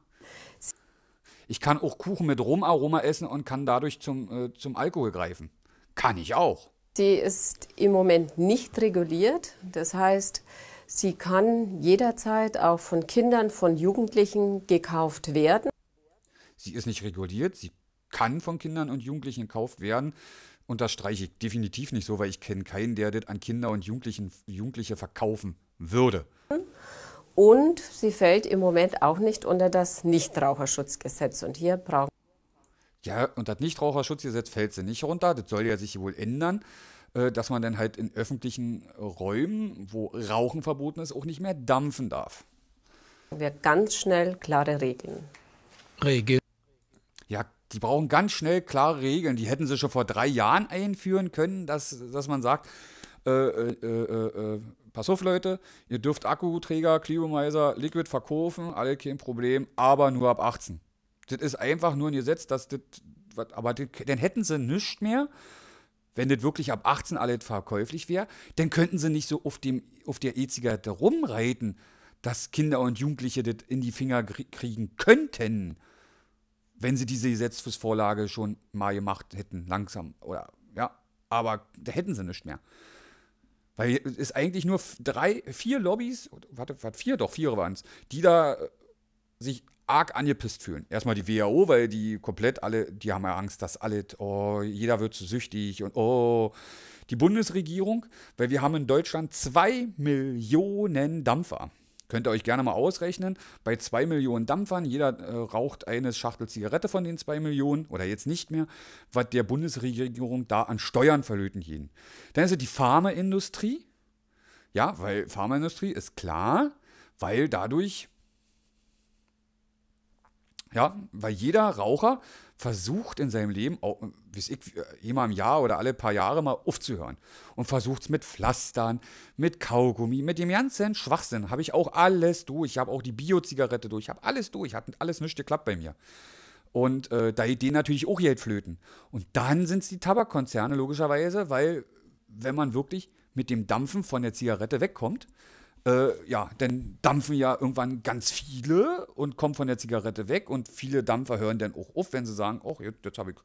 Ich kann auch Kuchen mit Rumaroma essen und kann dadurch zum, äh, zum Alkohol greifen. Kann ich auch. Die ist im Moment nicht reguliert. Das heißt, Sie kann jederzeit auch von Kindern, von Jugendlichen gekauft werden. Sie ist nicht reguliert, sie kann von Kindern und Jugendlichen gekauft werden. Unterstreiche ich definitiv nicht so, weil ich kenne keinen, der das an Kinder und Jugendlichen, Jugendliche verkaufen würde. Und sie fällt im Moment auch nicht unter das Nichtraucherschutzgesetz. Und hier brauchen. Ja, und das Nichtraucherschutzgesetz fällt sie nicht runter. Das soll ja sich wohl ändern. Äh, dass man dann halt in öffentlichen Räumen, wo Rauchen verboten ist, auch nicht mehr dampfen darf. Wir ganz schnell klare Regeln. Regeln. Ja, die brauchen ganz schnell klare Regeln. Die hätten sie schon vor drei Jahren einführen können, dass, dass man sagt, äh, äh, äh, äh pass auf Leute, ihr dürft Akkuträger, Cliomizer, Liquid verkaufen, alle kein Problem, aber nur ab 18. Das ist einfach nur ein Gesetz, dass das, aber das, dann hätten sie nichts mehr, wenn das wirklich ab 18 alles verkäuflich wäre, dann könnten sie nicht so auf, dem, auf der E-Zigarette rumreiten, dass Kinder und Jugendliche das in die Finger kriegen könnten, wenn sie diese Gesetzesvorlage schon mal gemacht hätten, langsam. Oder ja, aber da hätten sie nicht mehr. Weil es eigentlich nur drei, vier Lobbys, warte, warte vier doch, vier waren es, die da äh, sich arg angepisst fühlen. Erstmal die WHO, weil die komplett alle, die haben ja Angst, dass alle, oh, jeder wird zu süchtig und oh. Die Bundesregierung, weil wir haben in Deutschland zwei Millionen Dampfer. Könnt ihr euch gerne mal ausrechnen. Bei zwei Millionen Dampfern, jeder äh, raucht eine Schachtel Zigarette von den zwei Millionen oder jetzt nicht mehr, was der Bundesregierung da an Steuern verlöten gehen. Dann ist es die Pharmaindustrie. Ja, weil Pharmaindustrie ist klar, weil dadurch ja, weil jeder Raucher versucht in seinem Leben, wie ich, immer im Jahr oder alle paar Jahre mal aufzuhören. Und versucht es mit Pflastern, mit Kaugummi, mit dem ganzen Schwachsinn. Habe ich auch alles durch. Ich habe auch die Bio-Zigarette durch. Ich habe alles durch. Hat alles nicht geklappt bei mir. Und äh, da geht denen natürlich auch Geld flöten. Und dann sind es die Tabakkonzerne, logischerweise, weil wenn man wirklich mit dem Dampfen von der Zigarette wegkommt, äh, ja, dann dampfen ja irgendwann ganz viele und kommen von der Zigarette weg und viele Dampfer hören dann auch auf, wenn sie sagen, ach, jetzt, jetzt habe ich,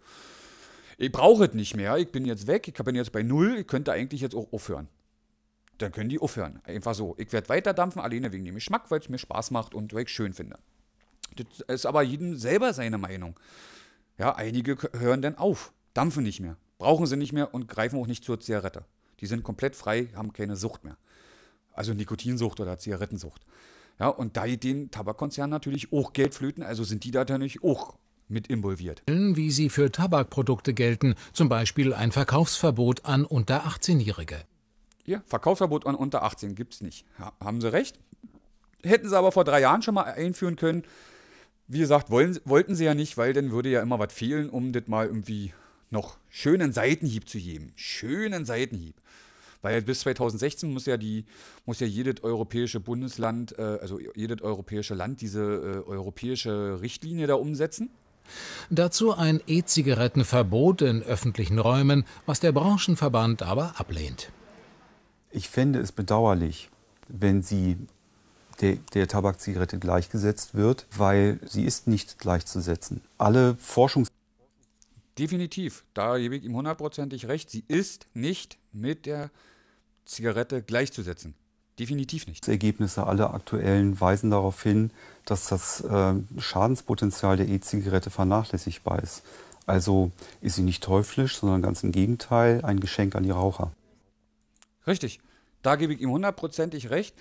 ich brauche es nicht mehr, ich bin jetzt weg, ich bin jetzt bei Null, ich könnte eigentlich jetzt auch aufhören. Dann können die aufhören. Einfach so. Ich werde weiter dampfen, alleine wegen dem Geschmack, weil es mir Spaß macht und weil ich es schön finde. Das ist aber jedem selber seine Meinung. Ja, einige hören dann auf, dampfen nicht mehr, brauchen sie nicht mehr und greifen auch nicht zur Zigarette. Die sind komplett frei, haben keine Sucht mehr. Also Nikotinsucht oder Zigarettensucht. Ja, und da den Tabakkonzern natürlich auch Geld flöten, also sind die da natürlich auch mit involviert. Wie sie für Tabakprodukte gelten, zum Beispiel ein Verkaufsverbot an unter 18-Jährige. Ja, Verkaufsverbot an unter 18 gibt es nicht. Ha haben sie recht. Hätten sie aber vor drei Jahren schon mal einführen können. Wie gesagt, wollen, wollten sie ja nicht, weil dann würde ja immer was fehlen, um das mal irgendwie noch schönen Seitenhieb zu geben. Schönen Seitenhieb. Weil bis 2016 muss ja die, muss ja jedes europäische Bundesland, äh, also jedes europäische Land diese äh, europäische Richtlinie da umsetzen. Dazu ein E-Zigarettenverbot in öffentlichen Räumen, was der Branchenverband aber ablehnt. Ich fände es bedauerlich, wenn sie der, der Tabakzigarette gleichgesetzt wird, weil sie ist nicht gleichzusetzen. Alle Forschungs Definitiv, da gebe ich ihm hundertprozentig recht. Sie ist nicht mit der Zigarette gleichzusetzen. Definitiv nicht. Die Ergebnisse alle aktuellen weisen darauf hin, dass das äh, Schadenspotenzial der E-Zigarette vernachlässigbar ist. Also ist sie nicht teuflisch, sondern ganz im Gegenteil ein Geschenk an die Raucher. Richtig, da gebe ich ihm hundertprozentig recht.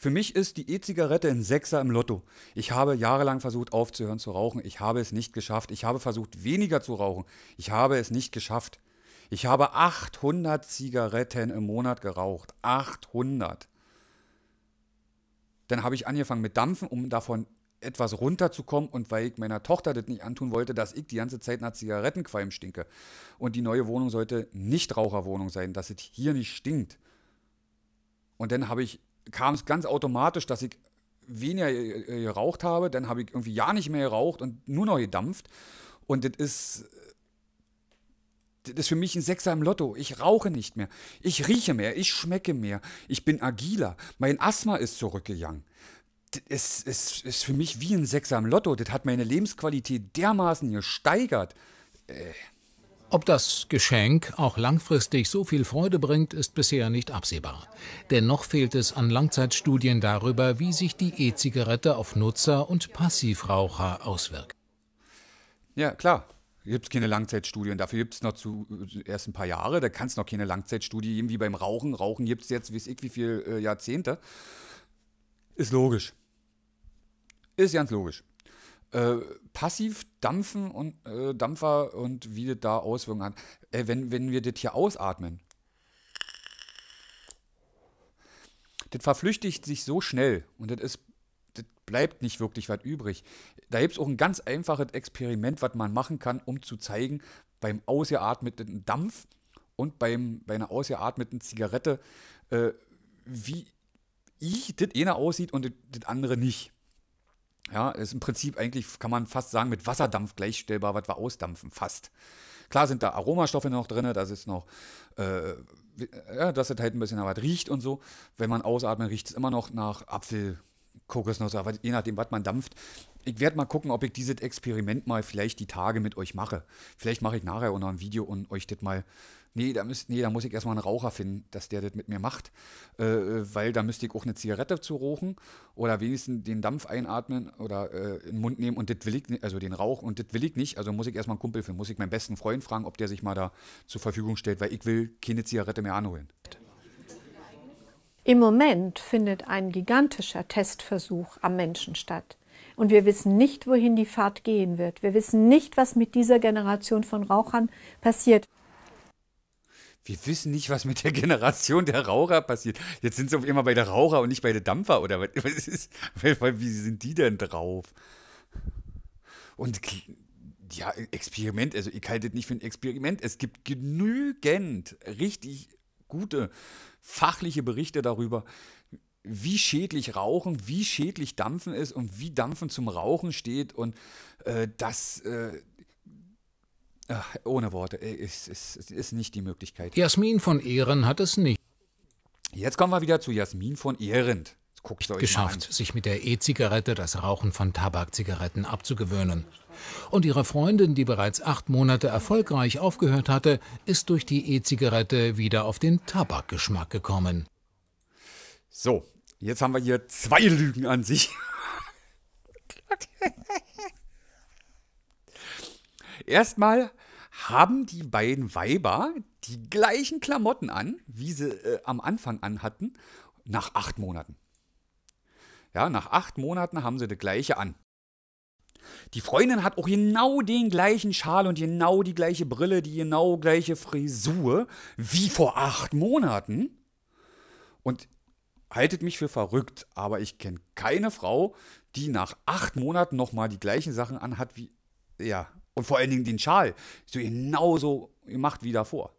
Für mich ist die E-Zigarette ein Sechser im Lotto. Ich habe jahrelang versucht aufzuhören zu rauchen. Ich habe es nicht geschafft. Ich habe versucht weniger zu rauchen. Ich habe es nicht geschafft. Ich habe 800 Zigaretten im Monat geraucht. 800. Dann habe ich angefangen mit Dampfen, um davon etwas runterzukommen und weil ich meiner Tochter das nicht antun wollte, dass ich die ganze Zeit nach Zigarettenqualm stinke. Und die neue Wohnung sollte nicht Raucherwohnung sein, dass es hier nicht stinkt. Und dann habe ich kam es ganz automatisch, dass ich weniger geraucht habe, dann habe ich irgendwie ja nicht mehr geraucht und nur noch gedampft. Und das ist, das ist für mich ein Sechser im Lotto. Ich rauche nicht mehr. Ich rieche mehr. Ich schmecke mehr. Ich bin agiler. Mein Asthma ist zurückgegangen. Es ist, ist für mich wie ein Sechser im Lotto. Das hat meine Lebensqualität dermaßen gesteigert. Äh. Ob das Geschenk auch langfristig so viel Freude bringt, ist bisher nicht absehbar. Dennoch fehlt es an Langzeitstudien darüber, wie sich die E-Zigarette auf Nutzer und Passivraucher auswirkt. Ja, klar. Gibt es keine Langzeitstudien. Dafür gibt es noch zu, äh, erst ein paar Jahre. Da kann es noch keine Langzeitstudie geben, wie beim Rauchen. Rauchen gibt es jetzt, weiß ich, wie viele äh, Jahrzehnte. Ist logisch. Ist ganz logisch äh, passiv dampfen und äh, Dampfer und wie das da Auswirkungen hat. Äh, wenn, wenn wir das hier ausatmen, das verflüchtigt sich so schnell und das das bleibt nicht wirklich was übrig. Da gibt es auch ein ganz einfaches Experiment, was man machen kann, um zu zeigen, beim ausgeatmeten Dampf und beim, bei einer ausgeatmeten Zigarette, äh, wie ich das eine aussieht und das andere nicht. Ja, ist im Prinzip eigentlich, kann man fast sagen, mit Wasserdampf gleichstellbar, was wir ausdampfen, fast. Klar sind da Aromastoffe noch drin, das ist noch, äh, ja, dass es halt ein bisschen was riecht und so. Wenn man ausatmet, riecht es immer noch nach Apfel, Kokosnuss, aber je nachdem, was man dampft. Ich werde mal gucken, ob ich dieses Experiment mal vielleicht die Tage mit euch mache. Vielleicht mache ich nachher auch noch ein Video und euch das mal nee, da, müsst, nee, da muss ich erstmal einen Raucher finden, dass der das mit mir macht, äh, äh weil da müsste ich auch eine Zigarette zu rochen oder wenigstens den Dampf einatmen oder äh, in den Mund nehmen und das will ich, nicht, also den Rauch und das will ich nicht, also muss ich erstmal einen Kumpel finden, muss ich meinen besten Freund fragen, ob der sich mal da zur Verfügung stellt, weil ich will keine Zigarette mehr anholen. Im Moment findet ein gigantischer Testversuch am Menschen statt. Und wir wissen nicht, wohin die Fahrt gehen wird. Wir wissen nicht, was mit dieser Generation von Rauchern passiert wir wissen nicht, was mit der Generation der Raucher passiert. Jetzt sind sie auf immer bei der Raucher und nicht bei der Dampfer oder was, ist, wie sind die denn drauf? Und ja, Experiment, also ich halte es nicht für ein Experiment. Es gibt genügend richtig gute fachliche Berichte darüber, wie schädlich Rauchen, wie schädlich Dampfen ist und wie Dampfen zum Rauchen steht und äh, dass äh, Ach, ohne Worte, äh, es ist, ist, ist nicht die Möglichkeit. Jasmin von Ehren hat es nicht. Jetzt kommen wir wieder zu Jasmin von Ehrend. Guckt euch geschafft, an. sich mit der E-Zigarette das Rauchen von Tabakzigaretten abzugewöhnen. Und ihre Freundin, die bereits acht Monate erfolgreich aufgehört hatte, ist durch die E-Zigarette wieder auf den Tabakgeschmack gekommen. So, jetzt haben wir hier zwei Lügen an sich. <laughs> Erstmal haben die beiden Weiber die gleichen Klamotten an, wie sie äh, am Anfang an hatten, nach acht Monaten. Ja, nach acht Monaten haben sie die gleiche an. Die Freundin hat auch genau den gleichen Schal und genau die gleiche Brille, die genau gleiche Frisur wie vor acht Monaten. Und haltet mich für verrückt, aber ich kenne keine Frau, die nach acht Monaten nochmal die gleichen Sachen anhat wie. Ja, und vor allen Dingen den Schal. So genauso gemacht wie davor.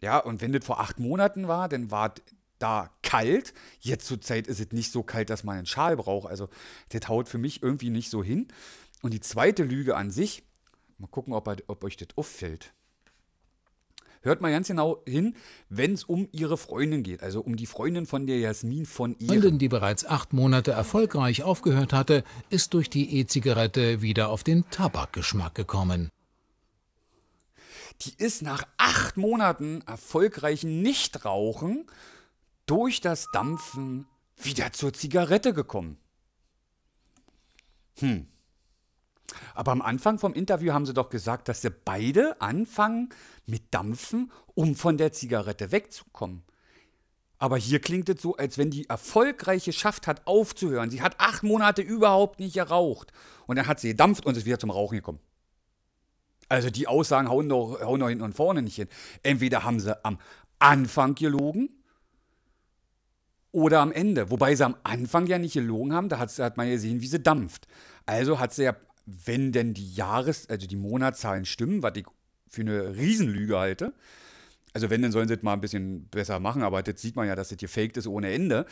Ja, und wenn das vor acht Monaten war, dann war da kalt. Jetzt zur Zeit ist es nicht so kalt, dass man einen Schal braucht. Also das haut für mich irgendwie nicht so hin. Und die zweite Lüge an sich, mal gucken, ob, ob euch das auffällt hört mal ganz genau hin, wenn es um ihre Freundin geht, also um die Freundin von der Jasmin von Ehren. Freundin, die bereits acht Monate erfolgreich aufgehört hatte, ist durch die E-Zigarette wieder auf den Tabakgeschmack gekommen die ist nach acht Monaten erfolgreichen Nichtrauchen durch das Dampfen wieder zur Zigarette gekommen. Hm. Aber am Anfang vom Interview haben sie doch gesagt, dass sie beide anfangen mit Dampfen, um von der Zigarette wegzukommen. Aber hier klingt es so, als wenn die erfolgreiche geschafft hat, aufzuhören. Sie hat acht Monate überhaupt nicht geraucht. Und dann hat sie gedampft und ist wieder zum Rauchen gekommen. Also die Aussagen hauen doch, hauen doch hinten und vorne nicht hin. Entweder haben sie am Anfang gelogen oder am Ende. Wobei sie am Anfang ja nicht gelogen haben, da hat, hat man ja gesehen, wie sie dampft. Also hat sie ja wenn denn die Jahres-, also die Monatszahlen stimmen, was ich für eine Riesenlüge halte, also wenn, dann sollen sie es mal ein bisschen besser machen, aber jetzt sieht man ja, dass das gefaked ist ohne Ende,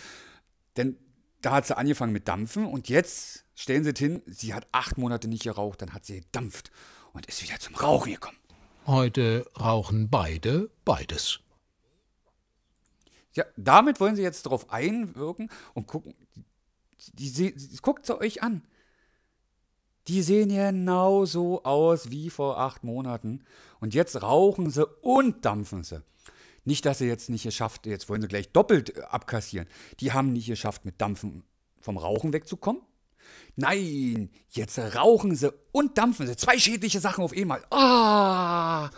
denn da hat sie angefangen mit Dampfen und jetzt stellen sie es hin, sie hat acht Monate nicht geraucht, dann hat sie gedampft und ist wieder zum Rauchen gekommen. Heute rauchen beide beides. Ja, damit wollen sie jetzt darauf einwirken und gucken. Die, die, die, guckt sie euch an. Die sehen genauso aus wie vor acht Monaten. Und jetzt rauchen sie und dampfen sie. Nicht, dass sie jetzt nicht geschafft, jetzt wollen sie gleich doppelt äh, abkassieren. Die haben nicht geschafft, mit Dampfen vom Rauchen wegzukommen. Nein, jetzt rauchen sie und dampfen sie. Zwei schädliche Sachen auf einmal. Ah!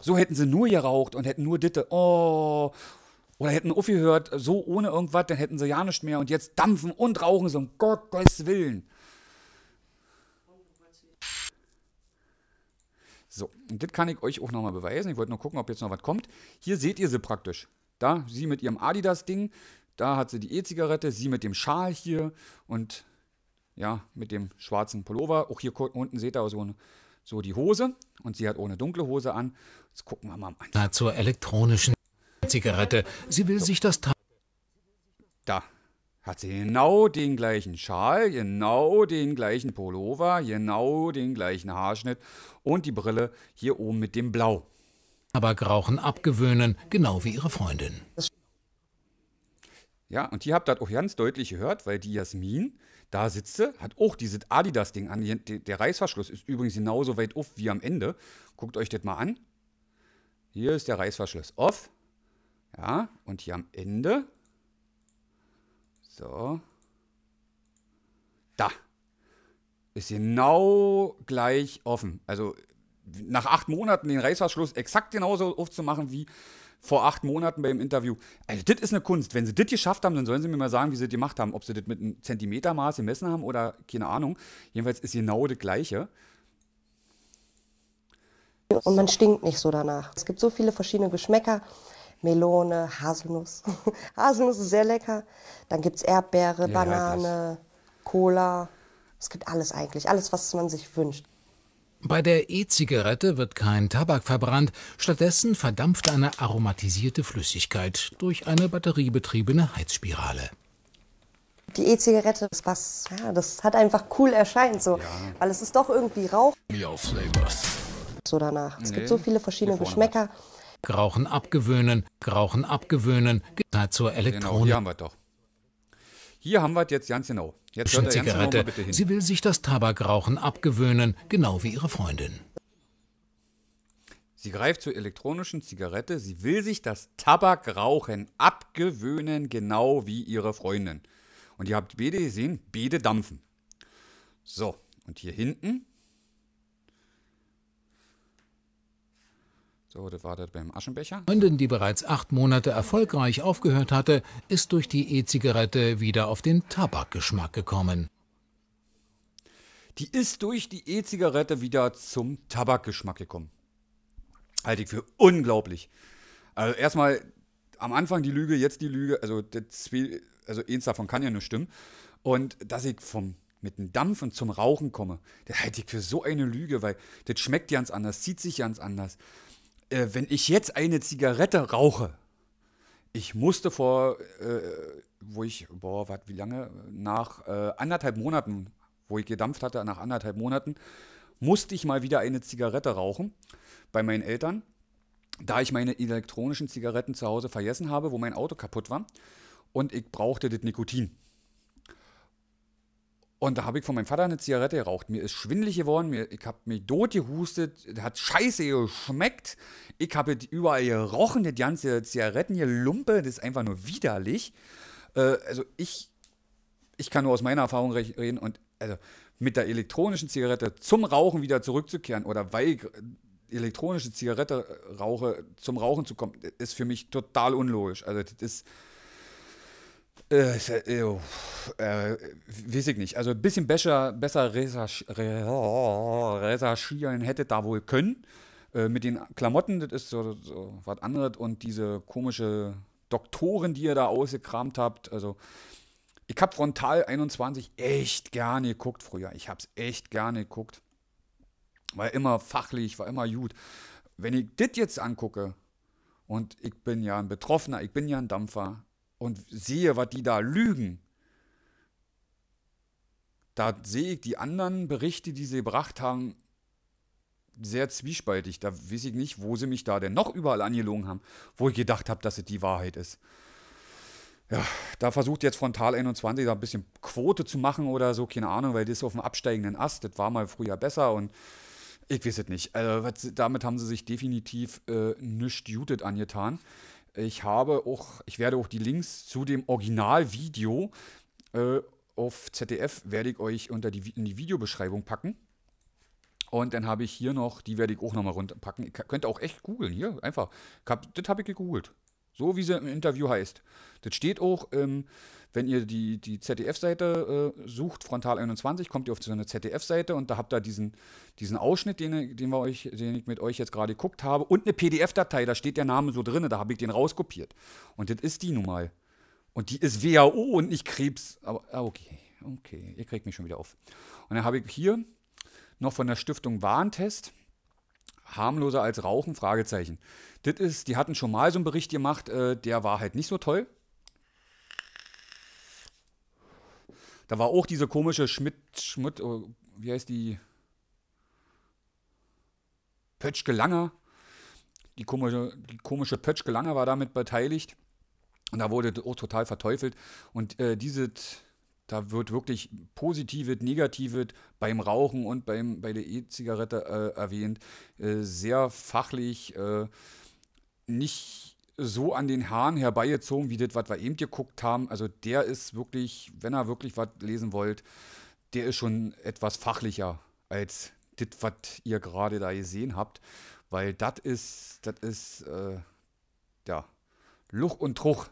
So hätten sie nur geraucht und hätten nur Ditte. Oh! Oder hätten aufgehört, so ohne irgendwas, dann hätten sie ja nichts mehr. Und jetzt dampfen und rauchen sie, um Gottes Willen. So, und das kann ich euch auch nochmal beweisen. Ich wollte nur gucken, ob jetzt noch was kommt. Hier seht ihr sie praktisch. Da, sie mit ihrem Adidas-Ding. Da hat sie die E-Zigarette, sie mit dem Schal hier und ja, mit dem schwarzen Pullover. Auch hier unten seht ihr so, so die Hose und sie hat ohne dunkle Hose an. Jetzt gucken wir mal an. Na, zur elektronischen Zigarette. Sie will so. sich das... Da, hat sie genau den gleichen Schal, genau den gleichen Pullover, genau den gleichen Haarschnitt und die Brille hier oben mit dem Blau. Aber Grauchen abgewöhnen, genau wie ihre Freundin. Ja, und ihr habt das auch ganz deutlich gehört, weil die Jasmin da sitze, hat auch dieses Adidas-Ding an. Der Reißverschluss ist übrigens genauso weit off wie am Ende. Guckt euch das mal an. Hier ist der Reißverschluss off. Ja, und hier am Ende so. Da. Ist genau gleich offen. Also nach acht Monaten den Reißverschluss exakt genauso aufzumachen wie vor acht Monaten beim Interview. Also, das ist eine Kunst. Wenn sie das geschafft haben, dann sollen sie mir mal sagen, wie sie das gemacht haben. Ob sie das mit einem Zentimetermaß gemessen haben oder keine Ahnung. Jedenfalls ist genau das Gleiche. Und man stinkt nicht so danach. Es gibt so viele verschiedene Geschmäcker. Melone, Haselnuss. <laughs> Haselnuss ist sehr lecker. Dann gibt es Erdbeere, ja, Banane, das. Cola. Es gibt alles eigentlich, alles, was man sich wünscht. Bei der E-Zigarette wird kein Tabak verbrannt, stattdessen verdampft eine aromatisierte Flüssigkeit durch eine batteriebetriebene Heizspirale. Die E-Zigarette ist was, ja, das hat einfach cool erscheint so, ja. weil es ist doch irgendwie Rauch. So danach. Es nee, gibt so viele verschiedene Geschmäcker. Hat. Rauchen abgewöhnen, Rauchen abgewöhnen, Zeit zur Elektronik. Genau, hier haben wir doch. Hier haben wir es jetzt ganz genau. Jetzt hört Zigarette. Bitte hin. Sie will sich das Tabakrauchen abgewöhnen, genau wie ihre Freundin. Sie greift zur elektronischen Zigarette. Sie will sich das Tabakrauchen abgewöhnen, genau wie ihre Freundin. Und ihr habt beide gesehen, beide dampfen. So, und hier hinten So, das war das beim Aschenbecher. Freundin, die bereits acht Monate erfolgreich aufgehört hatte, ist durch die E-Zigarette wieder auf den Tabakgeschmack gekommen. Die ist durch die E-Zigarette wieder zum Tabakgeschmack gekommen. Halte ich für unglaublich. Also erstmal am Anfang die Lüge, jetzt die Lüge. Also, das, also eins davon kann ja nur stimmen. Und dass ich vom mit dem Dampf und zum Rauchen komme, das halte ich für so eine Lüge, weil das schmeckt ganz anders, zieht sich ganz anders äh, wenn ich jetzt eine Zigarette rauche, ich musste vor, äh, wo ich, boah, wat, wie lange? Nach äh, anderthalb Monaten, wo ich gedampft hatte, nach anderthalb Monaten, musste ich mal wieder eine Zigarette rauchen bei meinen Eltern, da ich meine elektronischen Zigaretten zu Hause vergessen habe, wo mein Auto kaputt war. Und ich brauchte das Nikotin. Und da habe ich von meinem Vater eine Zigarette geraucht. Mir ist schwindelig geworden, mir, ich habe mich tot gehustet, hat scheiße geschmeckt. Ich habe überall gerochen, Die ganze Zigaretten hier, Lumpe, das ist einfach nur widerlich. Äh, also ich, ich kann nur aus meiner Erfahrung reden und also mit der elektronischen Zigarette zum Rauchen wieder zurückzukehren oder weil ich elektronische Zigarette rauche, zum Rauchen zu kommen, ist für mich total unlogisch. Also das ist äh, äh, oh, äh, weiß ich nicht. Also ein bisschen besser, besser recherch oh, recherchieren hätte da wohl können. Äh, mit den Klamotten, das ist so, so was anderes. Und diese komische Doktoren, die ihr da ausgekramt habt. Also ich habe Frontal 21 echt gerne geguckt früher. Ich habe es echt gerne geguckt. War immer fachlich, war immer gut. Wenn ich das jetzt angucke, und ich bin ja ein Betroffener, ich bin ja ein Dampfer, und sehe, was die da lügen. Da sehe ich die anderen Berichte, die sie gebracht haben, sehr zwiespaltig. Da weiß ich nicht, wo sie mich da denn noch überall angelogen haben, wo ich gedacht habe, dass es die Wahrheit ist. Ja, da versucht jetzt Frontal 21 da ein bisschen Quote zu machen oder so, keine Ahnung, weil das ist auf dem absteigenden Ast. Das war mal früher besser und ich weiß es nicht. Also, damit haben sie sich definitiv äh, nichts Jutet angetan. Ich habe auch, ich werde auch die Links zu dem Originalvideo äh, auf ZDF werde ich euch unter die, in die Videobeschreibung packen. Und dann habe ich hier noch, die werde ich auch nochmal runterpacken. Ihr könnt auch echt googeln, hier, einfach. Das habe ich gegoogelt. So wie sie im Interview heißt. Das steht auch, ähm, wenn ihr die, die ZDF-Seite äh, sucht, Frontal 21, kommt ihr auf so eine ZDF-Seite und da habt ihr diesen, diesen Ausschnitt, den, den, wir euch, den ich mit euch jetzt gerade geguckt habe, und eine PDF-Datei, da steht der Name so drin, da habe ich den rauskopiert. Und das ist die nun mal. Und die ist WHO und nicht Krebs. Aber ah, okay, okay, ihr kriegt mich schon wieder auf. Und dann habe ich hier noch von der Stiftung Warentest harmloser als Rauchen? Fragezeichen. Das ist, die hatten schon mal so einen Bericht gemacht, äh, der war halt nicht so toll. Da war auch diese komische Schmidt, Schmidt, oh, wie heißt die? Pötschke Langer. Die komische, die komische Pötschke Langer war damit beteiligt. Und da wurde auch total verteufelt. Und äh, dieses da wird wirklich Positives, Negatives beim Rauchen und beim, bei der E-Zigarette äh, erwähnt. Äh, sehr fachlich, äh, nicht so an den Haaren herbeigezogen, wie das, was wir eben geguckt haben. Also der ist wirklich, wenn ihr wirklich was lesen wollt, der ist schon etwas fachlicher als das, was ihr gerade da gesehen habt. Weil das ist, das ist, äh, ja, Luch und Truch,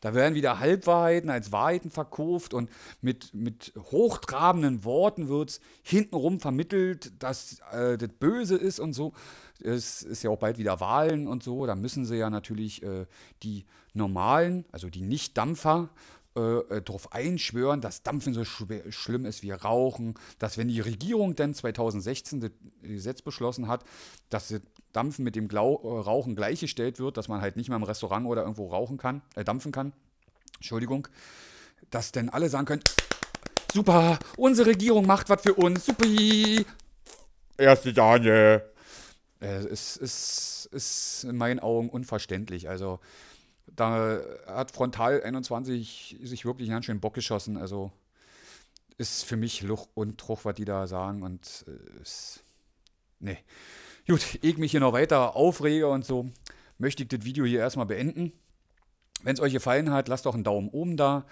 da werden wieder Halbwahrheiten als Wahrheiten verkauft und mit, mit hochtrabenden Worten wird es hintenrum vermittelt, dass äh, das Böse ist und so. Es ist ja auch bald wieder Wahlen und so. Da müssen sie ja natürlich äh, die normalen, also die Nicht-Dampfer äh, äh darauf einschwören, dass Dampfen so schwer, schlimm ist wie Rauchen, dass wenn die Regierung dann 2016 das Gesetz beschlossen hat, dass das Dampfen mit dem Glau äh, Rauchen gleichgestellt wird, dass man halt nicht mehr im Restaurant oder irgendwo rauchen kann, äh, dampfen kann, Entschuldigung, dass dann alle sagen können, super, unsere Regierung macht was für uns, super. Erste Daniel. Äh, es ist, ist in meinen Augen unverständlich. Also da hat Frontal 21 sich wirklich ganz schön Bock geschossen. Also ist für mich Luch und Truch, was die da sagen. Und äh, ist. Nee. Gut, ich mich hier noch weiter aufrege und so, möchte ich das Video hier erstmal beenden. Wenn es euch gefallen hat, lasst doch einen Daumen oben da.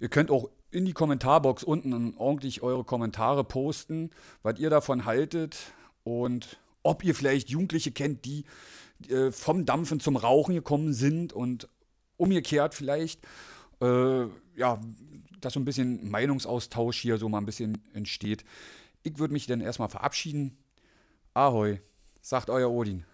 Ihr könnt auch in die Kommentarbox unten ordentlich eure Kommentare posten, was ihr davon haltet und ob ihr vielleicht Jugendliche kennt, die äh, vom Dampfen zum Rauchen gekommen sind und umgekehrt vielleicht. Äh, ja, dass so ein bisschen Meinungsaustausch hier so mal ein bisschen entsteht. Ich würde mich dann erstmal verabschieden. Ahoi, sagt euer Odin.